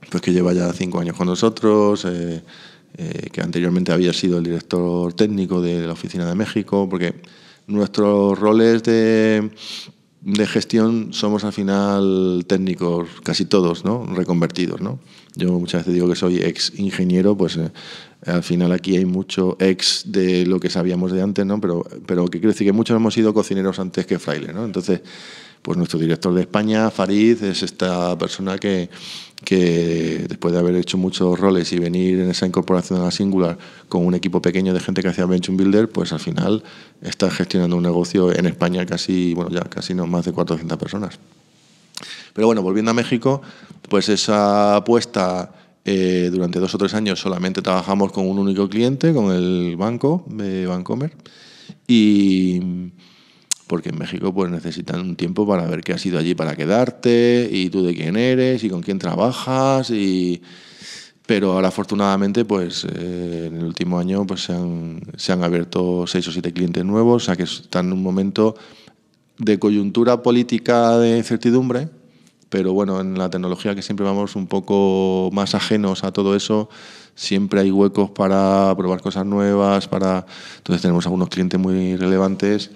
pues, que lleva ya cinco años con nosotros, eh, eh, que anteriormente había sido el director técnico de la Oficina de México, porque nuestros roles de, de gestión somos al final técnicos, casi todos, ¿no? Reconvertidos, ¿no? Yo muchas veces digo que soy ex ingeniero, pues eh, al final aquí hay mucho ex de lo que sabíamos de antes, ¿no? Pero, pero que quiero decir que muchos hemos sido cocineros antes que fraile ¿no? Entonces, pues nuestro director de España, Farid, es esta persona que, que después de haber hecho muchos roles y venir en esa incorporación a la Singular con un equipo pequeño de gente que hacía Venture Builder, pues al final está gestionando un negocio en España casi, bueno, ya casi no más de 400 personas. Pero bueno, volviendo a México, pues esa apuesta eh, durante dos o tres años solamente trabajamos con un único cliente, con el banco, de eh, Bancomer, y porque en México pues necesitan un tiempo para ver qué ha sido allí para quedarte y tú de quién eres y con quién trabajas y pero ahora afortunadamente pues eh, en el último año pues se han, se han abierto seis o siete clientes nuevos o sea que están en un momento de coyuntura política de incertidumbre pero bueno en la tecnología que siempre vamos un poco más ajenos a todo eso siempre hay huecos para probar cosas nuevas para entonces tenemos algunos clientes muy relevantes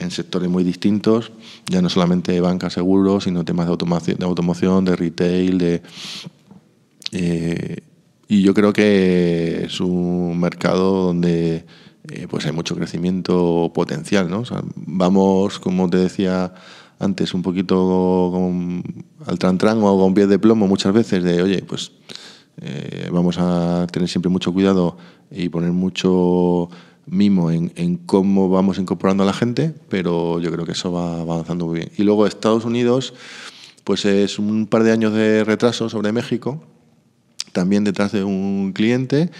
en sectores muy distintos, ya no solamente de banca, seguros, sino temas de, de automoción, de retail, de... Eh, y yo creo que es un mercado donde eh, pues hay mucho crecimiento potencial, ¿no? vamos, como te decía antes, un poquito con, al trantrán o con pie de plomo muchas veces, de oye, pues eh, vamos a tener siempre mucho cuidado y poner mucho mismo en, cómo vamos incorporando a la gente, pero yo creo que eso va avanzando muy bien. Y luego Estados Unidos, pues es un par de años de retraso sobre México, también detrás de un cliente,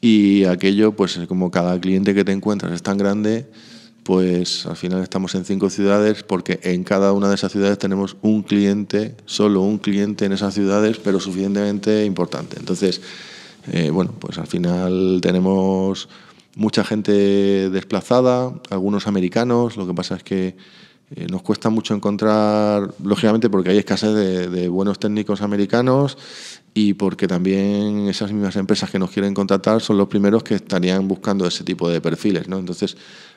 y aquello, pues como cada cliente que te encuentras es tan grande, pues al final estamos en cinco ciudades porque en cada una de esas ciudades tenemos un cliente, solo un cliente en esas ciudades, pero suficientemente importante. Entonces, eh, bueno, pues al final tenemos mucha gente desplazada, algunos americanos, lo que pasa es que eh, nos cuesta mucho encontrar, lógicamente porque hay escasez de, buenos técnicos americanos y porque también esas mismas empresas que nos quieren contratar son los primeros que estarían buscando ese tipo de perfiles. Entonces,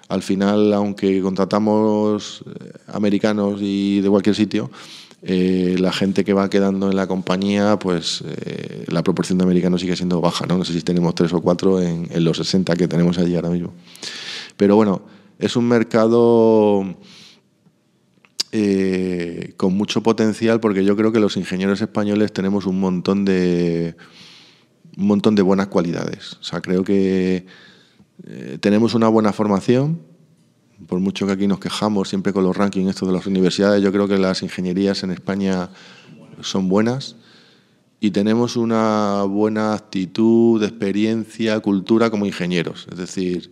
al final, aunque contratamos eh, americanos y de cualquier sitio, eh, la gente que va quedando en la compañía, pues eh, la proporción de americanos sigue siendo baja, ¿no? No sé si tenemos tres o cuatro en, los 60 que tenemos allí ahora mismo. Pero bueno, es un mercado eh, con mucho potencial porque yo creo que los ingenieros españoles tenemos un montón de un montón de buenas cualidades. O sea, creo que tenemos una buena formación, por mucho que aquí nos quejamos siempre con los rankings estos de las universidades, yo creo que las ingenierías en España son buenas y tenemos una buena actitud, experiencia, cultura como ingenieros. Es decir,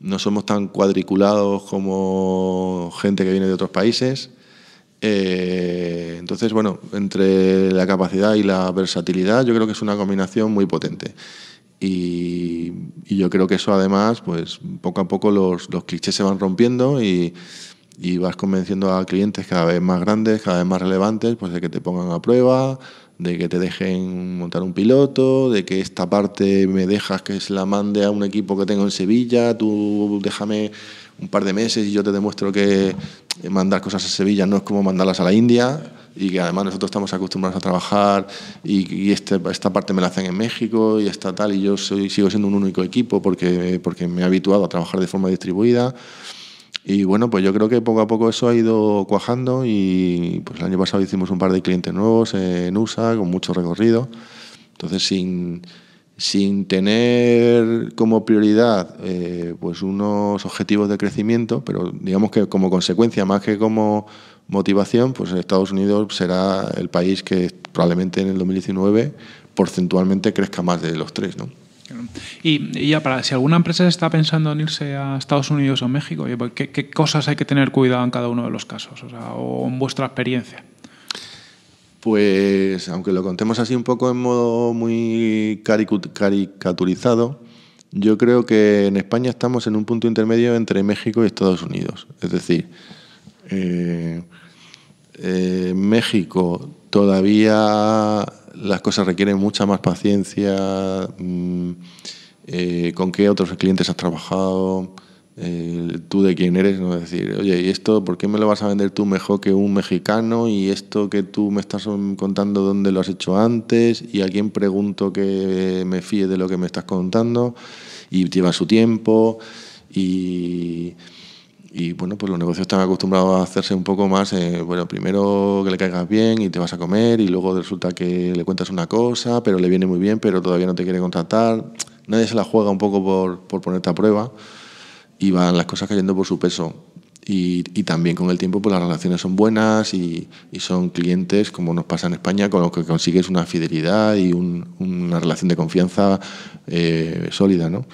no somos tan cuadriculados como gente que viene de otros países. Eh, entonces, bueno, entre la capacidad y la versatilidad yo creo que es una combinación muy potente. Y, yo creo que eso además, pues poco a poco los, los clichés se van rompiendo y, y, vas convenciendo a clientes cada vez más grandes, cada vez más relevantes, pues de que te pongan a prueba, de que te dejen montar un piloto, de que esta parte me dejas que se la mande a un equipo que tengo en Sevilla, tú déjame un par de meses y yo te demuestro que mandar cosas a Sevilla no es como mandarlas a la India y que además nosotros estamos acostumbrados a trabajar y, este, esta parte me la hacen en México y está tal y yo soy, sigo siendo un único equipo porque, porque me he habituado a trabajar de forma distribuida. Y bueno, pues yo creo que poco a poco eso ha ido cuajando y pues el año pasado hicimos un par de clientes nuevos en USA con mucho recorrido. Entonces, sin, tener como prioridad eh, pues unos objetivos de crecimiento, pero digamos que como consecuencia, más que como motivación, pues Estados Unidos será el país que probablemente en el 2019 porcentualmente crezca más de los tres, ¿no? Y, ya para, si alguna empresa está pensando en irse a Estados Unidos o México, pues, ¿qué, cosas hay que tener cuidado en cada uno de los casos? O, en vuestra experiencia. Pues, aunque lo contemos así un poco en modo muy caricaturizado, yo creo que en España estamos en un punto intermedio entre México y Estados Unidos. Es decir, eh, eh, México todavía las cosas requieren mucha más paciencia, mm, eh, con qué otros clientes has trabajado, eh, tú de quién eres, no decir, oye, ¿y esto por qué me lo vas a vender tú mejor que un mexicano? ¿Y esto que tú me estás contando dónde lo has hecho antes? ¿Y a quién pregunto que me fíe de lo que me estás contando? Y lleva su tiempo y y bueno, pues los negocios están acostumbrados a hacerse un poco más, eh, bueno, primero que le caigas bien y te vas a comer y luego resulta que le cuentas una cosa, pero le viene muy bien, pero todavía no te quiere contratar. Nadie se la juega un poco por, por ponerte a prueba y van las cosas cayendo por su peso. Y, también con el tiempo pues las relaciones son buenas y, y, son clientes, como nos pasa en España, con los que consigues una fidelidad y una relación de confianza eh, sólida, ¿no?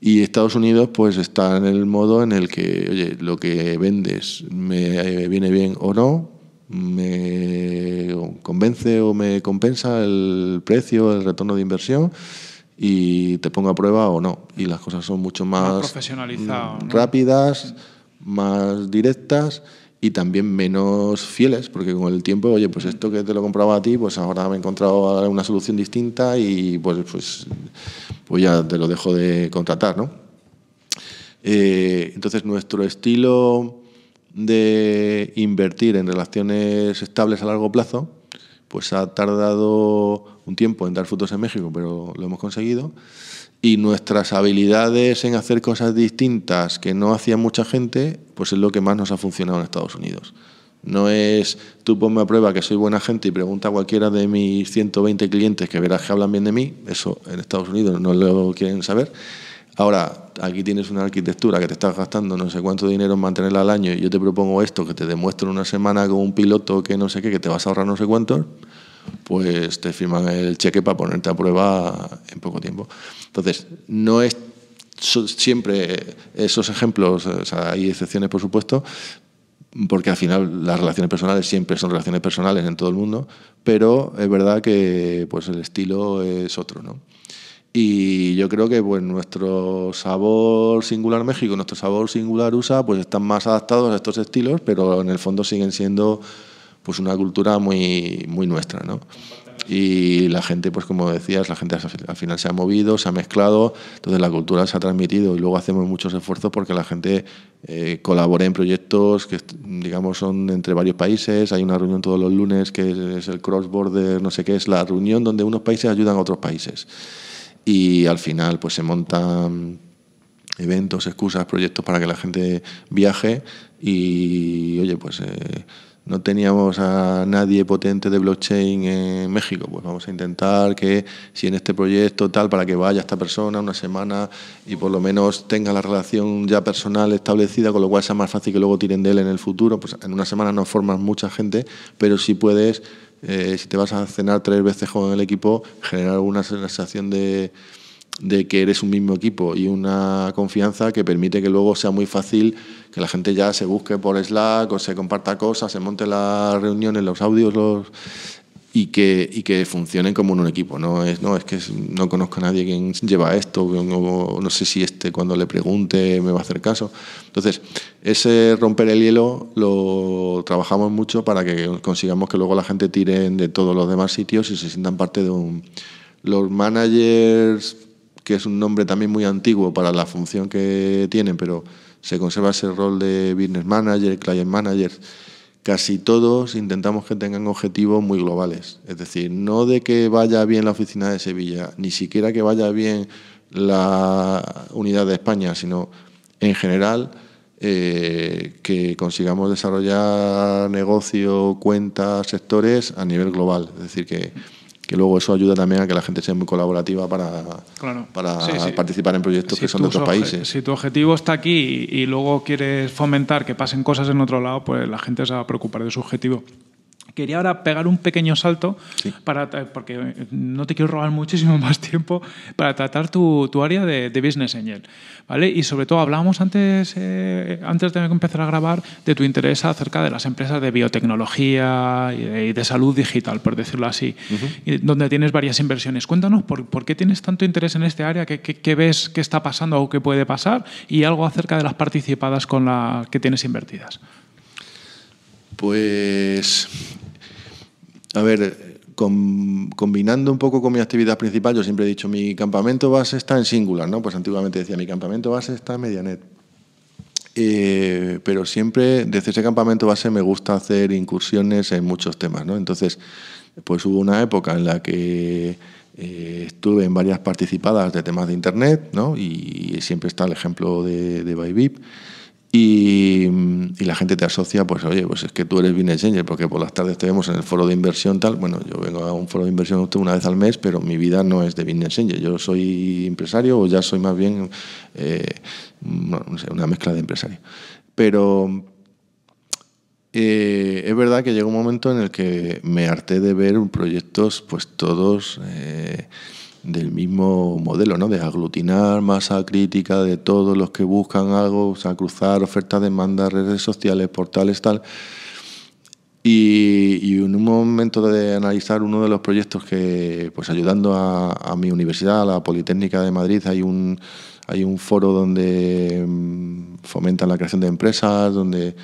Y Estados Unidos pues está en el modo en el que, oye, lo que vendes me eh, viene bien o no, me convence o me compensa el precio, el retorno de inversión y te pongo a prueba o no. Y las cosas son mucho más, rápidas, más directas y también menos fieles, porque con el tiempo, oye, pues esto que te lo compraba a ti, pues ahora me he encontrado una solución distinta y pues, pues, pues ya te lo dejo de contratar, ¿no? Eh, entonces, nuestro estilo de invertir en relaciones estables a largo plazo, pues ha tardado un tiempo en dar frutos en México, pero lo hemos conseguido y nuestras habilidades en hacer cosas distintas que no hacía mucha gente, pues es lo que más nos ha funcionado en Estados Unidos. No es tú ponme a prueba que soy buena gente y pregunta a cualquiera de mis 120 clientes que verás que hablan bien de mí, eso en Estados Unidos no lo quieren saber. Ahora, aquí tienes una arquitectura que te estás gastando no sé cuánto dinero en mantenerla al año y yo te propongo esto, que te demuestro en una semana con un piloto que no sé qué, que te vas a ahorrar no sé cuánto pues te firman el cheque para ponerte a prueba en poco tiempo. Entonces, no es siempre esos ejemplos, hay excepciones por supuesto, porque al final las relaciones personales siempre son relaciones personales en todo el mundo, pero es verdad que pues el estilo es otro, ¿no? Y yo creo que pues, nuestro sabor singular México, nuestro sabor singular USA, pues están más adaptados a estos estilos, pero en el fondo siguen siendo pues una cultura muy, muy nuestra, ¿no? Y la gente, pues como decías, la gente al final se ha movido, se ha mezclado, entonces la cultura se ha transmitido y luego hacemos muchos esfuerzos porque la gente eh, colabore en proyectos que, digamos, son entre varios países. Hay una reunión todos los lunes que es, el cross-border, no sé qué, es la reunión donde unos países ayudan a otros países. Y al final, pues se montan eventos, excusas, proyectos para que la gente viaje y, oye, pues... Eh, no teníamos a nadie potente de blockchain en México, pues vamos a intentar que si en este proyecto tal, para que vaya esta persona una semana y por lo menos tenga la relación ya personal establecida, con lo cual sea más fácil que luego tiren de él en el futuro, pues en una semana no formas mucha gente, pero si puedes, eh, si te vas a cenar tres veces con el equipo, generar una sensación de de que eres un mismo equipo y una confianza que permite que luego sea muy fácil que la gente ya se busque por Slack o se comparta cosas, se monte las reuniones, los audios, los y que, y que funcionen como en un equipo. No es, no, es que no conozco a nadie quien lleva esto, no, no sé si este cuando le pregunte me va a hacer caso. Entonces, ese romper el hielo lo trabajamos mucho para que consigamos que luego la gente tiren de todos los demás sitios y se sientan parte de un... Los managers que es un nombre también muy antiguo para la función que tienen, pero se conserva ese rol de business manager, client manager. Casi todos intentamos que tengan objetivos muy globales, es decir, no de que vaya bien la oficina de Sevilla, ni siquiera que vaya bien la unidad de España, sino en general eh, que consigamos desarrollar negocio, cuentas, sectores a nivel global. Es decir, que que luego eso ayuda también a que la gente sea muy colaborativa para, para participar en proyectos que son de otros países. Si tu objetivo está aquí y, luego quieres fomentar que pasen cosas en otro lado, pues la gente se va a preocupar de su objetivo quería ahora pegar un pequeño salto, para, porque no te quiero robar muchísimo <laughs> más tiempo, para tratar tu, área de, Business Angel. ¿vale? Y sobre todo hablábamos antes, eh, antes de empezar a grabar de tu interés acerca de las empresas de biotecnología y de, salud digital, por decirlo así, donde tienes varias inversiones. Cuéntanos por, qué tienes tanto interés en este área, qué, qué, ves que está pasando o qué puede pasar y algo acerca de las participadas con la que tienes invertidas. Pues a ver, combinando un poco con mi actividad principal, yo siempre he dicho, mi campamento base está en singular, ¿no? Pues antiguamente decía, mi campamento base está en Medianet. Eh, pero siempre desde ese campamento base me gusta hacer incursiones en muchos temas, ¿no? Entonces, pues hubo una época en la que eh, estuve en varias participadas de temas de Internet, ¿no? Y siempre está el ejemplo de, de y, la gente te asocia, pues oye, pues es que tú eres business porque por las tardes te vemos en el foro de inversión tal. Bueno, yo vengo a un foro de inversión una vez al mes, pero mi vida no es de business Yo soy empresario o ya soy más bien eh, una mezcla de empresario. Pero eh, es verdad que llega un momento en el que me harté de ver proyectos, pues todos... Eh, del mismo modelo, ¿no? de aglutinar masa crítica de todos los que buscan algo, cruzar ofertas, demandas, redes sociales, portales, tal. Y, en un momento de analizar uno de los proyectos que, pues ayudando a, mi universidad, a la Politécnica de Madrid, hay un, hay un foro donde mm, fomentan la creación de empresas, donde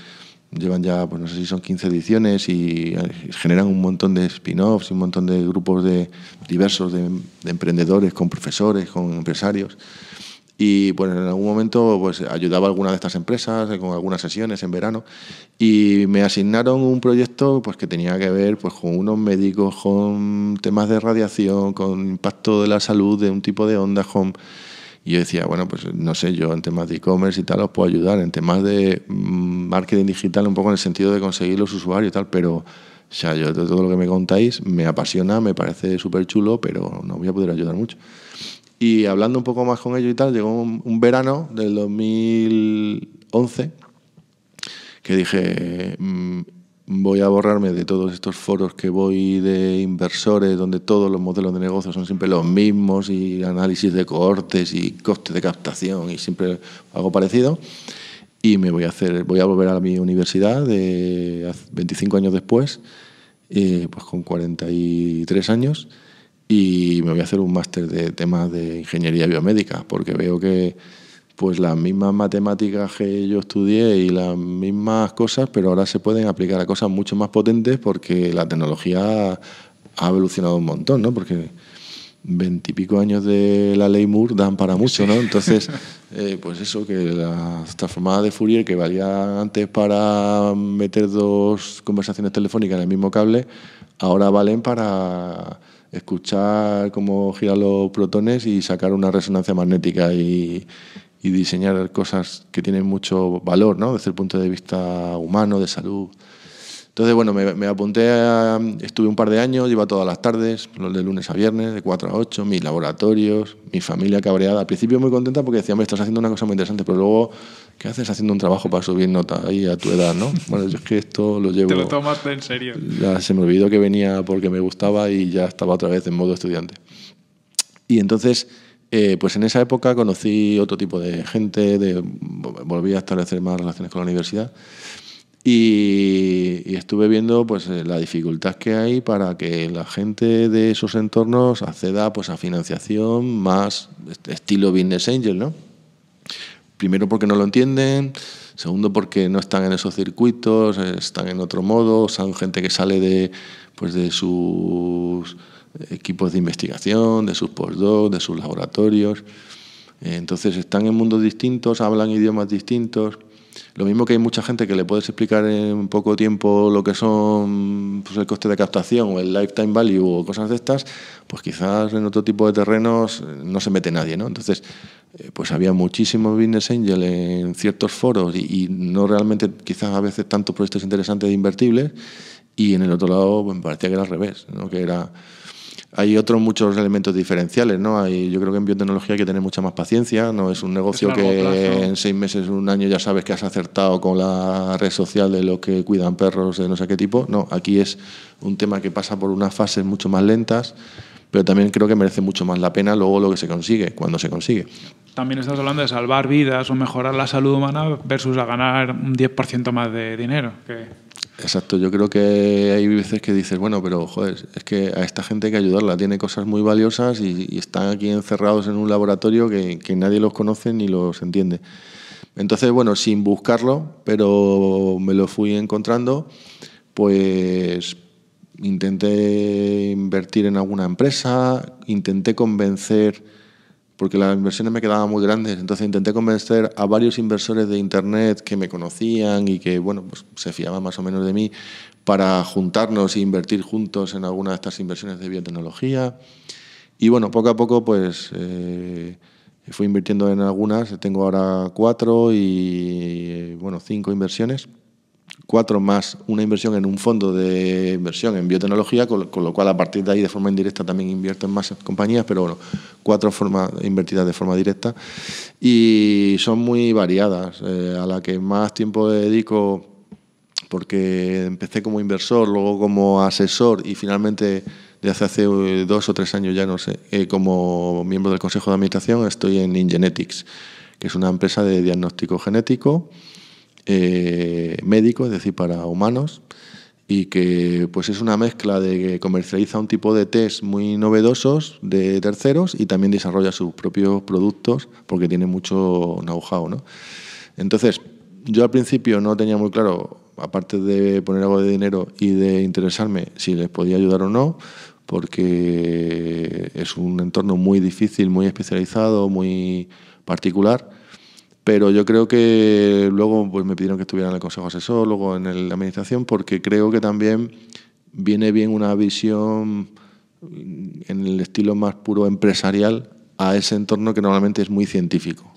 llevan ya, pues no sé si son 15 ediciones y eh, generan un montón de spin-offs y un montón de grupos de diversos de, emprendedores, con profesores, con empresarios. Y bueno, en algún momento pues ayudaba a alguna de estas empresas eh, con algunas sesiones en verano y me asignaron un proyecto pues que tenía que ver pues con unos médicos, con temas de radiación, con impacto de la salud de un tipo de onda home. Y yo decía, bueno, pues no sé, yo en temas de e-commerce y tal os puedo ayudar, en temas de mm, marketing digital, un poco en el sentido de conseguir los usuarios y tal, pero o sea, yo todo lo que me contáis me apasiona, me parece súper chulo, pero no voy a poder ayudar mucho. Y hablando un poco más con ellos y tal, llegó un verano del 2011 que dije, mm, voy a borrarme de todos estos foros que voy de inversores, donde todos los modelos de negocio son siempre los mismos y análisis de cohortes y costes de captación y siempre algo parecido. Y me voy a hacer, voy a volver a mi universidad de 25 años después, eh, pues con 43 años, y me voy a hacer un máster de temas de ingeniería biomédica, porque veo que pues las mismas matemáticas que yo estudié y las mismas cosas, pero ahora se pueden aplicar a cosas mucho más potentes porque la tecnología ha evolucionado un montón, ¿no? Porque veintipico años de la ley Moore dan para mucho, ¿no? Entonces, <laughs> eh, pues eso, que la transformada de Fourier, que valía antes para meter dos conversaciones telefónicas en el mismo cable, ahora valen para escuchar cómo giran los protones y sacar una resonancia magnética y, y diseñar cosas que tienen mucho valor, ¿no? Desde el punto de vista humano, de salud. Entonces, bueno, me, apunté, a, estuve un par de años, iba todas las tardes, de lunes a viernes, de 4 a 8, mis laboratorios, mi familia cabreada. Al principio muy contenta porque decía, hombre, estás haciendo una cosa muy interesante, pero luego, ¿qué haces haciendo un trabajo para subir nota ahí a tu edad, no? <laughs> Bueno, yo es que esto lo llevo... Te lo tomas en serio. Ya se me olvidó que venía porque me gustaba y ya estaba otra vez en modo estudiante. Y entonces eh, pues en esa época conocí otro tipo de gente, de, volví a establecer más relaciones con la universidad y, estuve viendo pues, eh, la dificultad que hay para que la gente de esos entornos acceda pues, a financiación más estilo business angel, ¿no? Primero porque no lo entienden, segundo porque no están en esos circuitos, están en otro modo, son gente que sale de, pues, de sus equipos de investigación, de sus postdocs, de sus laboratorios. Entonces están en mundos distintos, hablan idiomas distintos. Lo mismo que hay mucha gente que le puedes explicar en poco tiempo lo que son pues, el coste de captación o el lifetime value o cosas de estas, pues quizás en otro tipo de terrenos eh, no se mete nadie, ¿no? Entonces, eh, pues había muchísimos business angel en ciertos foros y, no realmente quizás a veces tantos proyectos interesantes de invertibles y en el otro lado pues, me parecía que era al revés, ¿no? Que era hay otros muchos elementos diferenciales, ¿no? Hay, yo creo que en biotecnología hay que tener mucha más paciencia, no es un negocio que en seis meses, o un año ya sabes que has acertado con la red social de los que cuidan perros de no sé qué tipo. No, aquí es un tema que pasa por unas fases mucho más lentas, pero también creo que merece mucho más la pena luego lo que se consigue, cuando se consigue. También estás hablando de salvar vidas o mejorar la salud humana versus a ganar un 10% más de dinero. Que... Exacto, yo creo que hay veces que dices, bueno, pero joder, es que a esta gente hay que ayudarla, tiene cosas muy valiosas y, están aquí encerrados en un laboratorio que, que, nadie los conoce ni los entiende. Entonces, bueno, sin buscarlo, pero me lo fui encontrando, pues intenté invertir en alguna empresa, intenté convencer porque las inversiones me quedaban muy grandes. Entonces intenté convencer a varios inversores de Internet que me conocían y que bueno, pues, se fiaban más o menos de mí para juntarnos e invertir juntos en alguna de estas inversiones de biotecnología. Y bueno, poco a poco pues eh, fui invirtiendo en algunas, tengo ahora cuatro y eh, bueno, cinco inversiones. Cuatro más una inversión en un fondo de inversión en biotecnología, con, lo cual a partir de ahí de forma indirecta también invierto en más compañías, pero bueno, cuatro formas invertidas de forma directa y son muy variadas. Eh, a la que más tiempo dedico, porque empecé como inversor, luego como asesor y finalmente desde hace eh, dos o tres años ya no sé, eh, como miembro del Consejo de Administración estoy en Ingenetics, que es una empresa de diagnóstico genético eh, médico, es decir, para humanos, y que pues es una mezcla de que comercializa un tipo de test muy novedosos de terceros y también desarrolla sus propios productos porque tiene mucho know-how. ¿no? Entonces, yo al principio no tenía muy claro, aparte de poner algo de dinero y de interesarme si les podía ayudar o no, porque es un entorno muy difícil, muy especializado, muy particular pero yo creo que luego pues, me pidieron que estuviera en el Consejo Asesor, luego en la Administración, porque creo que también viene bien una visión mm, en el estilo más puro empresarial a ese entorno que normalmente es muy científico.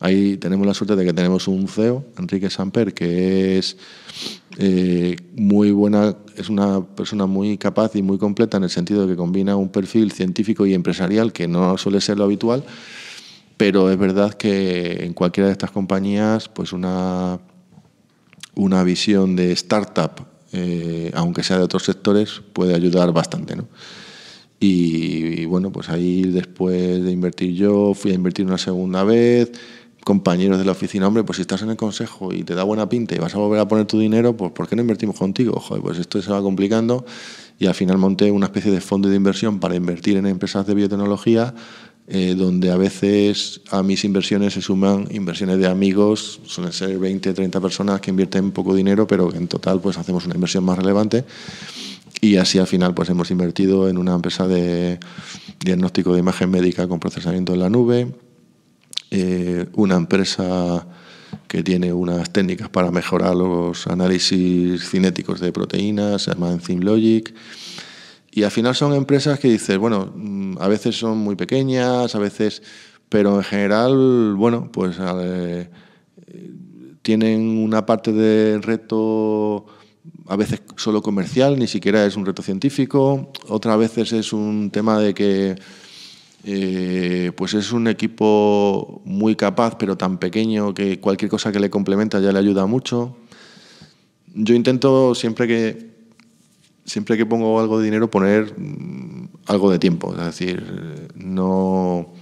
Ahí tenemos la suerte de que tenemos un CEO, Enrique Samper, que es eh, muy buena, es una persona muy capaz y muy completa en el sentido de que combina un perfil científico y empresarial que no suele ser lo habitual pero es verdad que en cualquiera de estas compañías, pues una, una visión de startup, eh, aunque sea de otros sectores, puede ayudar bastante. ¿no? Y, y, bueno, pues ahí después de invertir yo, fui a invertir una segunda vez, compañeros de la oficina, hombre, pues si estás en el consejo y te da buena pinta y vas a volver a poner tu dinero, pues ¿por qué no invertimos contigo? Joder, pues esto se va complicando y al final monté una especie de fondo de inversión para invertir en empresas de biotecnología eh, donde a veces a mis inversiones se suman inversiones de amigos, suelen ser 20, 30 personas que invierten poco dinero, pero en total pues hacemos una inversión más relevante. Y así al final pues hemos invertido en una empresa de diagnóstico de imagen médica con procesamiento en la nube, eh, una empresa que tiene unas técnicas para mejorar los análisis cinéticos de proteínas, se llama EnzymeLogic. Logic y al final son empresas que dices, bueno, mm, a veces son muy pequeñas, a veces, pero en general, bueno, pues eh, tienen una parte de reto a veces solo comercial, ni siquiera es un reto científico, otras veces es un tema de que eh, pues es un equipo muy capaz, pero tan pequeño que cualquier cosa que le complementa ya le ayuda mucho. Yo intento siempre que siempre que pongo algo de dinero, poner mm, algo de tiempo. Es decir, no,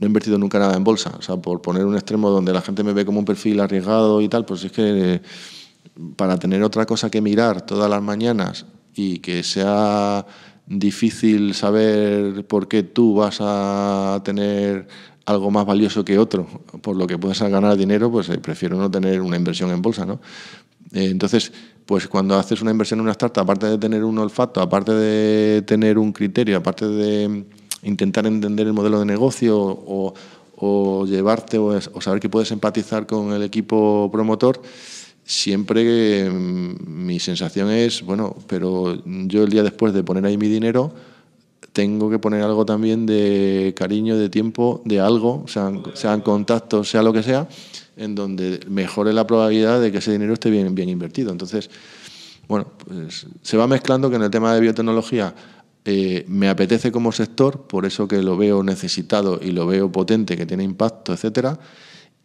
he invertido nunca nada en bolsa. O sea, por poner un extremo donde la gente me ve como un perfil arriesgado y tal, pues es que eh, para tener otra cosa que mirar todas las mañanas y que sea difícil saber por qué tú vas a tener algo más valioso que otro, por lo que puedes ganar dinero, pues eh, prefiero no tener una inversión en bolsa, ¿no? Eh, entonces, pues cuando haces una inversión en una startup, aparte de tener un olfato, aparte de tener un criterio, aparte de intentar entender el modelo de negocio o, llevarte o, saber que puedes empatizar con el equipo promotor, siempre mm, mi sensación es, bueno, pero yo el día después de poner ahí mi dinero, tengo que poner algo también de cariño, de tiempo, de algo, sea sean contactos, sea lo que sea en donde mejore la probabilidad de que ese dinero esté bien, invertido. Entonces, bueno, pues, se va mezclando que en el tema de biotecnología eh, me apetece como sector, por eso que lo veo necesitado y lo veo potente, que tiene impacto, etcétera.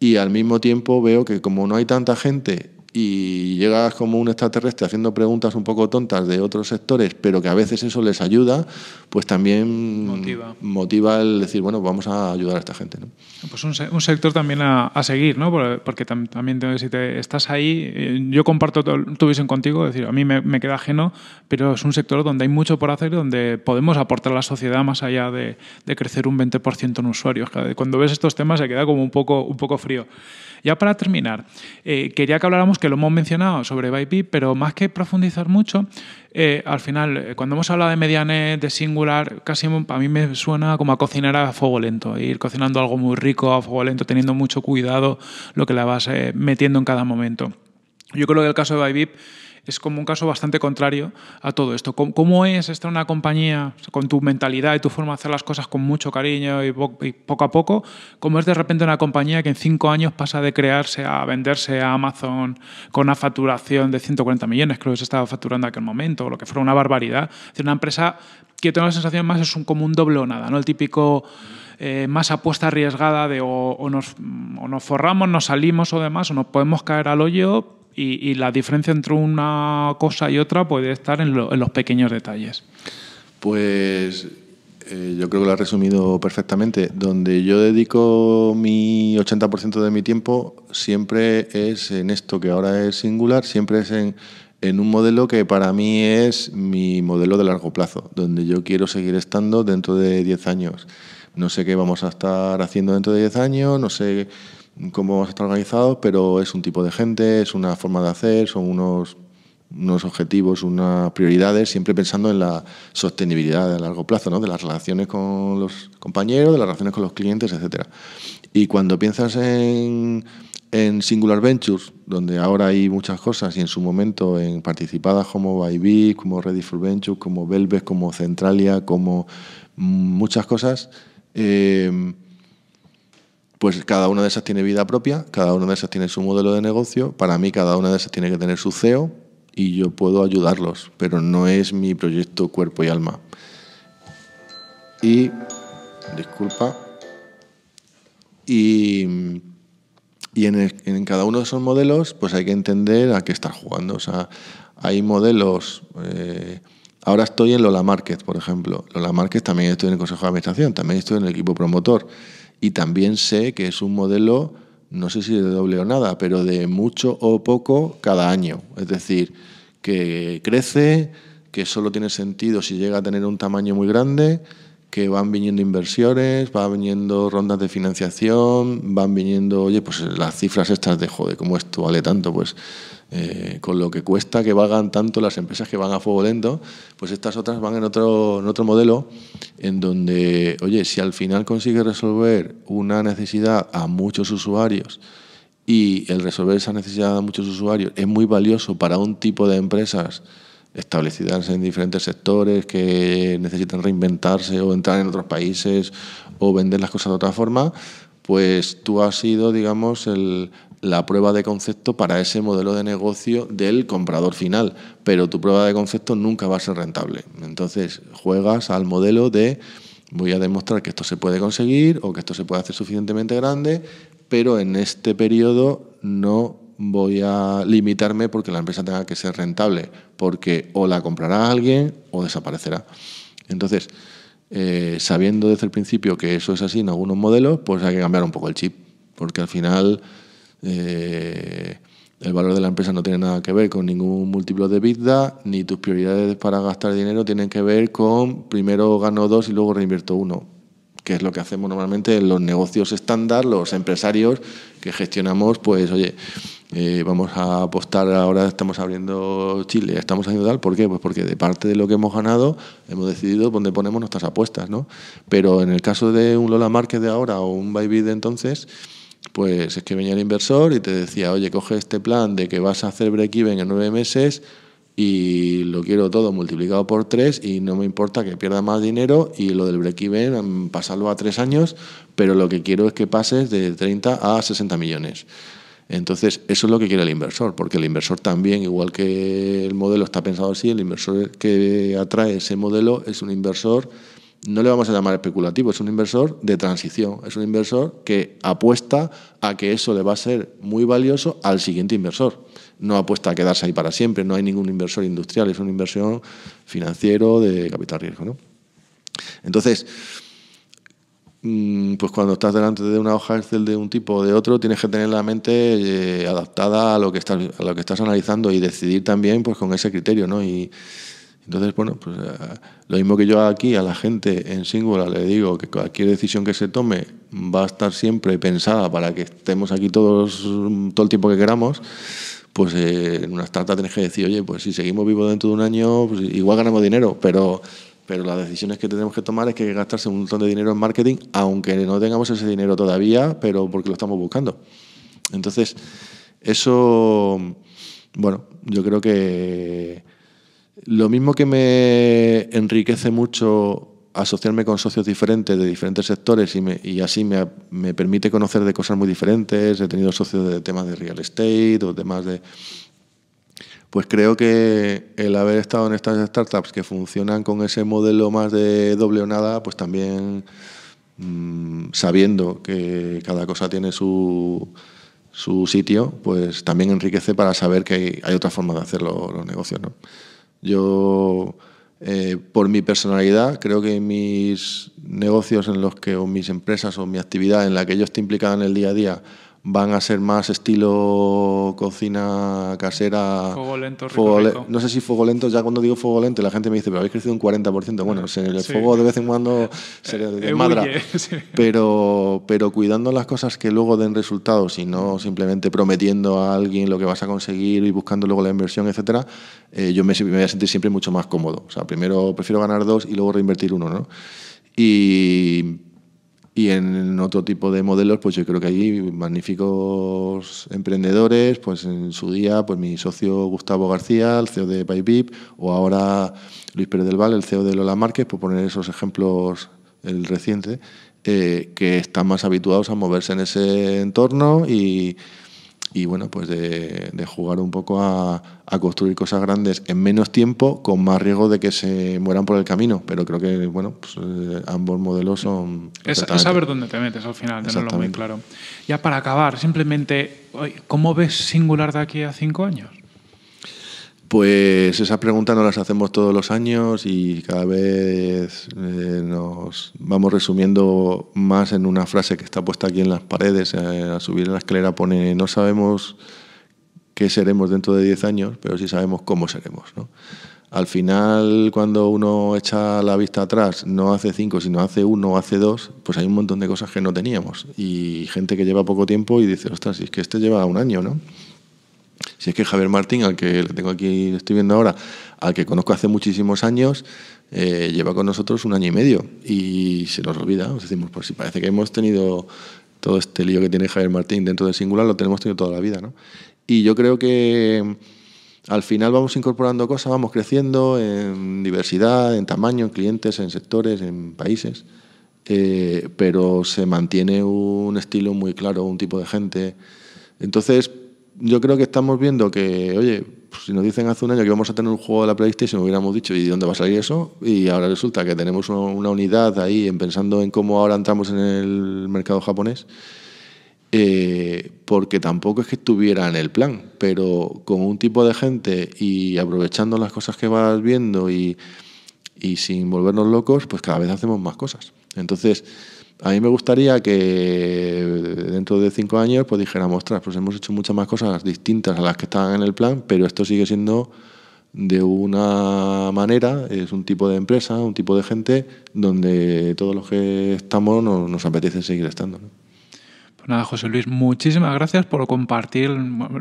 Y al mismo tiempo veo que como no hay tanta gente y llegas como un extraterrestre haciendo preguntas un poco tontas de otros sectores, pero que a veces eso les ayuda, pues también motiva, el decir, bueno, vamos a ayudar a esta gente. Pues un, sector también a, seguir, ¿no? porque también si te, estás ahí, eh, yo comparto tu, visión contigo, decir, a mí me, queda ajeno, pero es un sector donde hay mucho por hacer, donde podemos aportar a la sociedad más allá de, crecer un 20% en usuarios. Cuando ves estos temas se queda como un poco, un poco frío. Ya para terminar, eh, quería que habláramos, que lo hemos mencionado, sobre VIP, pero más que profundizar mucho, eh, al final, eh, cuando hemos hablado de medianet, de singular, casi a mí me suena como a cocinar a fuego lento, e ir cocinando algo muy rico a fuego lento, teniendo mucho cuidado lo que la vas metiendo en cada momento. Yo creo que el caso de ByBip es como un caso bastante contrario a todo esto. ¿Cómo, es estar una compañía con tu mentalidad y tu forma de hacer las cosas con mucho cariño y, poco a poco? ¿Cómo es de repente una compañía que en cinco años pasa de crearse a venderse a Amazon con una facturación de 140 millones, creo que se estaba facturando en aquel momento, lo que fuera una barbaridad? Es decir, una empresa que tengo la sensación más es un, como un doble nada, ¿no? El típico eh, más apuesta arriesgada de nos, o nos forramos, nos salimos o demás, o nos podemos caer al hoyo, y, la diferencia entre una cosa y otra puede estar en, los pequeños detalles. Pues eh, yo creo que lo has resumido perfectamente. Donde yo dedico mi 80% de mi tiempo siempre es en esto que ahora es singular, siempre es en, en un modelo que para mí es mi modelo de largo plazo, donde yo quiero seguir estando dentro de 10 años. No sé qué vamos a estar haciendo dentro de 10 años, no sé cómo estar organizado, pero es un tipo de gente, es una forma de hacer, son unos, unos objetivos, unas prioridades, siempre pensando en la sostenibilidad a largo plazo, ¿no? de las relaciones con los compañeros, de las relaciones con los clientes, etc. Y cuando piensas en, en Singular Ventures, donde ahora hay muchas cosas y en su momento en participadas como Bybit... como Ready for Ventures, como Velvet, como Centralia, como mm, muchas cosas, eh, pues cada una de esas tiene vida propia, cada una de esas tiene su modelo de negocio, para mí cada una de esas tiene que tener su CEO y yo puedo ayudarlos, pero no es mi proyecto cuerpo y alma. Y, disculpa, y, y en, cada uno de esos modelos pues hay que entender a qué estás jugando. O sea, hay modelos... Eh, ahora estoy en Lola Márquez, por ejemplo. Lola márquez también estoy en el Consejo de Administración, también estoy en el equipo promotor. Y también sé que es un modelo, no sé si de doble o nada, pero de mucho o poco cada año. Es decir, que crece, que solo tiene sentido si llega a tener un tamaño muy grande, que van viniendo inversiones, van viniendo rondas de financiación, van viniendo, oye, pues las cifras estas de, jode, ¿cómo esto vale tanto? Pues eh, con lo que cuesta que valgan tanto las empresas que van a fuego lento, pues estas otras van en otro, en otro modelo en donde, oye, si al final consigues resolver una necesidad a muchos usuarios y el resolver esa necesidad a muchos usuarios es muy valioso para un tipo de empresas establecidas en diferentes sectores que necesitan reinventarse o entrar en otros países o vender las cosas de otra forma, pues tú has sido, digamos, el, la prueba de concepto para ese modelo de negocio del comprador final, pero tu prueba de concepto nunca va a ser rentable. Entonces juegas al modelo de voy a demostrar que esto se puede conseguir o que esto se puede hacer suficientemente grande, pero en este periodo no voy a limitarme porque la empresa tenga que ser rentable, porque o la comprará alguien o desaparecerá. Entonces, eh, sabiendo desde el principio que eso es así en algunos modelos, pues hay que cambiar un poco el chip, porque al final eh, el valor de la empresa no tiene nada que ver con ningún múltiplo de vida, ni tus prioridades para gastar dinero tienen que ver con primero gano dos y luego reinvierto uno, que es lo que hacemos normalmente en los negocios estándar, los empresarios que gestionamos, pues oye, eh, vamos a apostar ahora, estamos abriendo Chile, estamos haciendo tal, ¿por qué? Pues porque de parte de lo que hemos ganado hemos decidido dónde ponemos nuestras apuestas, ¿no? Pero en el caso de un Lola Market de ahora o un Bybit de entonces, pues es que venía el inversor y te decía, oye, coge este plan de que vas a hacer break-even en nueve meses y lo quiero todo multiplicado por tres y no me importa que pierda más dinero y lo del break-even, mm, pasarlo a tres años, pero lo que quiero es que pases de 30 a 60 millones. Entonces, eso es lo que quiere el inversor, porque el inversor también, igual que el modelo está pensado así, el inversor que atrae ese modelo es un inversor no le vamos a llamar especulativo, es un inversor de transición, es un inversor que apuesta a que eso le va a ser muy valioso al siguiente inversor. No apuesta a quedarse ahí para siempre, no hay ningún inversor industrial, es una inversión financiero de capital riesgo. ¿no? Entonces, mm, pues cuando estás delante de una hoja Excel de un tipo o de otro, tienes que tener la mente eh, adaptada a lo que estás, a lo que estás analizando y decidir también pues, con ese criterio. ¿no? Y, entonces, bueno, pues eh, lo mismo que yo aquí a la gente en singular le digo que cualquier decisión que se tome va a estar siempre pensada para que estemos aquí todos todo el tiempo que queramos, pues eh, en una startup tienes que decir, oye, pues si seguimos vivos dentro de un año, pues igual ganamos dinero, pero, pero las decisiones que tenemos que tomar es que que gastarse un montón de dinero en marketing, aunque no tengamos ese dinero todavía, pero porque lo estamos buscando. Entonces, eso, bueno, yo creo que lo mismo que me enriquece mucho asociarme con socios diferentes de diferentes sectores y, así me, permite conocer de cosas muy diferentes. He tenido socios de temas de real estate o temas de... Pues creo que el haber estado en estas startups que funcionan con ese modelo más de doble o nada, pues también mm, sabiendo que cada cosa tiene su, sitio, pues también enriquece para saber que hay, hay otra forma de hacer los negocios. ¿no? Yo, eh, por mi personalidad, creo que mis negocios en los que, o mis empresas, o mi actividad en la que yo estoy implicado en el día a día, van a ser más estilo cocina casera. Fuego lento, rico, No sé si fuego lento, ya cuando digo fuego lento la gente me dice, pero habéis crecido un 40%. Bueno, el fuego de vez en cuando sería eh, desmadra. Eh, <laughs> pero, pero cuidando las cosas que luego den resultados y no simplemente prometiendo a alguien lo que vas a conseguir y buscando luego la inversión, etcétera, eh, yo me, me, voy a sentir siempre mucho más cómodo. O sea, primero prefiero ganar dos y luego reinvertir uno, ¿no? Y y en otro tipo de modelos, pues yo creo que hay magníficos emprendedores, pues en su día, pues mi socio Gustavo García, el CEO de Paipip, o ahora Luis Pérez del Val, el CEO de Lola Márquez, por poner esos ejemplos, el reciente, eh, que están más habituados a moverse en ese entorno y y bueno, pues de, jugar un poco a, construir cosas grandes en menos tiempo, con más riesgo de que se mueran por el camino. Pero creo que, bueno, pues, eh, ambos modelos son... Es, es, saber dónde te metes al final, tenerlo muy claro. Ya para acabar, simplemente, ¿cómo ves Singular de aquí a cinco años? Pues esas preguntas no las hacemos todos los años y cada vez eh, nos vamos resumiendo más en una frase que está puesta aquí en las paredes. Eh, a subir en la escalera pone, no sabemos qué seremos dentro de 10 años, pero sí sabemos cómo seremos. Al final, cuando uno echa la vista atrás, no hace 5, sino hace 1 hace 2, pues hay un montón de cosas que no teníamos. Y gente que lleva poco tiempo y dice, ostras, es que este lleva un año, ¿no? Si es que Javier Martín, al que tengo aquí, estoy viendo ahora, al que conozco hace muchísimos años, eh, lleva con nosotros un año y medio y se nos olvida. Nos decimos, pues si parece que hemos tenido todo este lío que tiene Javier Martín dentro del singular, lo tenemos tenido toda la vida. Y yo creo que mm, al final vamos incorporando cosas, vamos creciendo en diversidad, en tamaño, en clientes, en sectores, en países. Eh, pero se mantiene un estilo muy claro, un tipo de gente. Entonces, yo creo que estamos viendo que, oye, pues, si nos dicen hace un año que vamos a tener un juego de la PlayStation, hubiéramos dicho, ¿y dónde va a salir eso? Y ahora resulta que tenemos una unidad ahí, pensando en cómo ahora entramos en el mercado japonés, eh, porque tampoco es que estuviera en el plan, pero con un tipo de gente y aprovechando las cosas que vas viendo y, y sin volvernos locos, pues cada vez hacemos más cosas. Entonces, a mí me gustaría que dentro de cinco años pues dijéramos, ostras, pues hemos hecho muchas más cosas distintas a las que estaban en el plan, pero esto sigue siendo de una manera, es un tipo de empresa, un tipo de gente donde todos los que estamos nos, nos apetece seguir estando. ¿no? nada, José Luis, muchísimas gracias por compartir,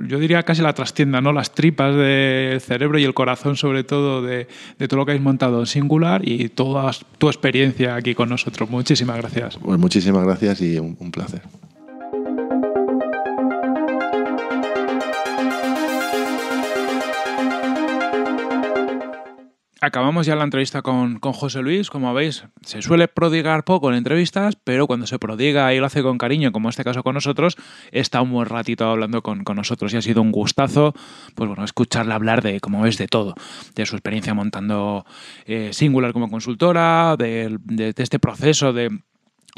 yo diría casi la trastienda, ¿no? las tripas del cerebro y el corazón sobre todo de, todo lo que habéis montado en Singular y toda tu experiencia aquí con nosotros. Muchísimas gracias. Pues muchísimas gracias y un placer. acabamos ya la entrevista con, José Luis. Como veis, se suele prodigar poco en entrevistas, pero cuando se prodiga y lo hace con cariño, como en este caso con nosotros, está un buen ratito hablando con, nosotros y ha sido un gustazo, pues bueno, escucharle hablar de, como ves, de todo, de su experiencia montando eh, Singular como consultora, de este proceso de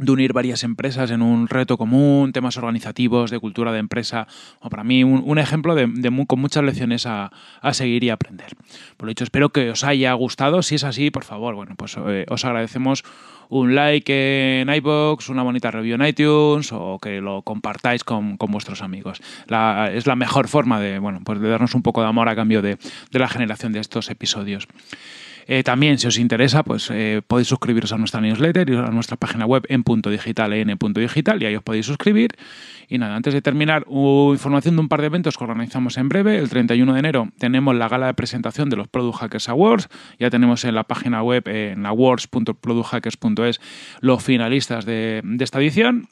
de unir varias empresas en un reto común, temas organizativos, de cultura de empresa, o para mí un, ejemplo de, con muchas lecciones a, seguir y aprender. Por lo dicho, espero que os haya gustado, si es así, por favor, bueno, pues eh, os agradecemos un like en iBox, una bonita review en iTunes o que lo compartáis con, vuestros amigos. La, es la mejor forma de, bueno, pues de darnos un poco de amor a cambio de, de la generación de estos episodios. Eh, también, si os interesa, pues eh, podéis suscribiros a nuestra newsletter y a nuestra página web en punto digital, y ahí os podéis suscribir. Y nada, antes de terminar, información de un par de eventos que organizamos en breve. El 31 de enero tenemos la gala de presentación de los Product Hackers Awards. Ya tenemos en la página web, en awards.producthackers.es, los finalistas de esta edición.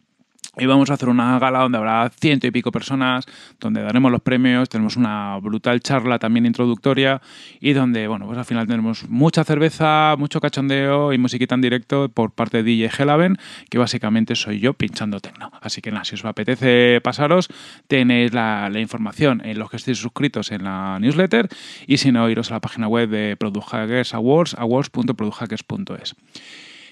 Y vamos a hacer una gala donde habrá ciento y pico personas, donde daremos los premios, tenemos una brutal charla también introductoria y donde, bueno, pues al final tenemos mucha cerveza, mucho cachondeo y musiquita en directo por parte de DJ Helaven, que básicamente soy yo pinchando tecno. Así que nada, si os apetece pasaros, tenéis la, información en los que estéis suscritos en la newsletter y si no, iros a la página web de Product Hackers Awards, awards.producthackers.es.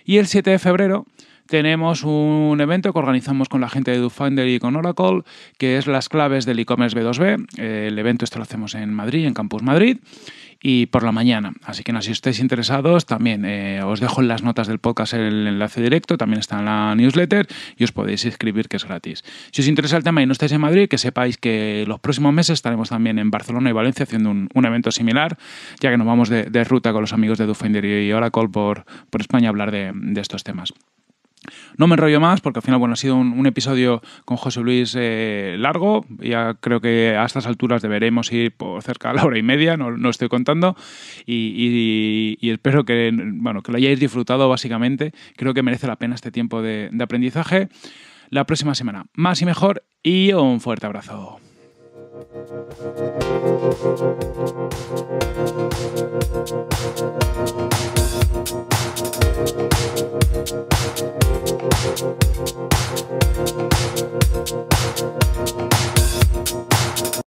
Y el 7 de febrero tenemos un evento que organizamos con la gente de DoFinder y con Oracle, que es las claves del e-commerce B2B. El evento esto lo hacemos en Madrid, en Campus Madrid, y por la mañana. Así que si estáis interesados, también eh, os dejo en las notas del podcast el enlace directo, también está en la newsletter y os podéis inscribir, que es gratis. Si os interesa el tema y no estáis en Madrid, que sepáis que los próximos meses estaremos también en Barcelona y Valencia haciendo un, evento similar, ya que nos vamos de, ruta con los amigos de DoFinder y Oracle por, España a hablar de estos temas. No me enrollo más porque al final bueno, ha sido un, episodio con José Luis eh, largo. Ya creo que a estas alturas deberemos ir por cerca de la hora y media, no, estoy contando. Y, espero que, bueno, que lo hayáis disfrutado básicamente. Creo que merece la pena este tiempo de, aprendizaje. La próxima semana, más y mejor y un fuerte abrazo. ハハ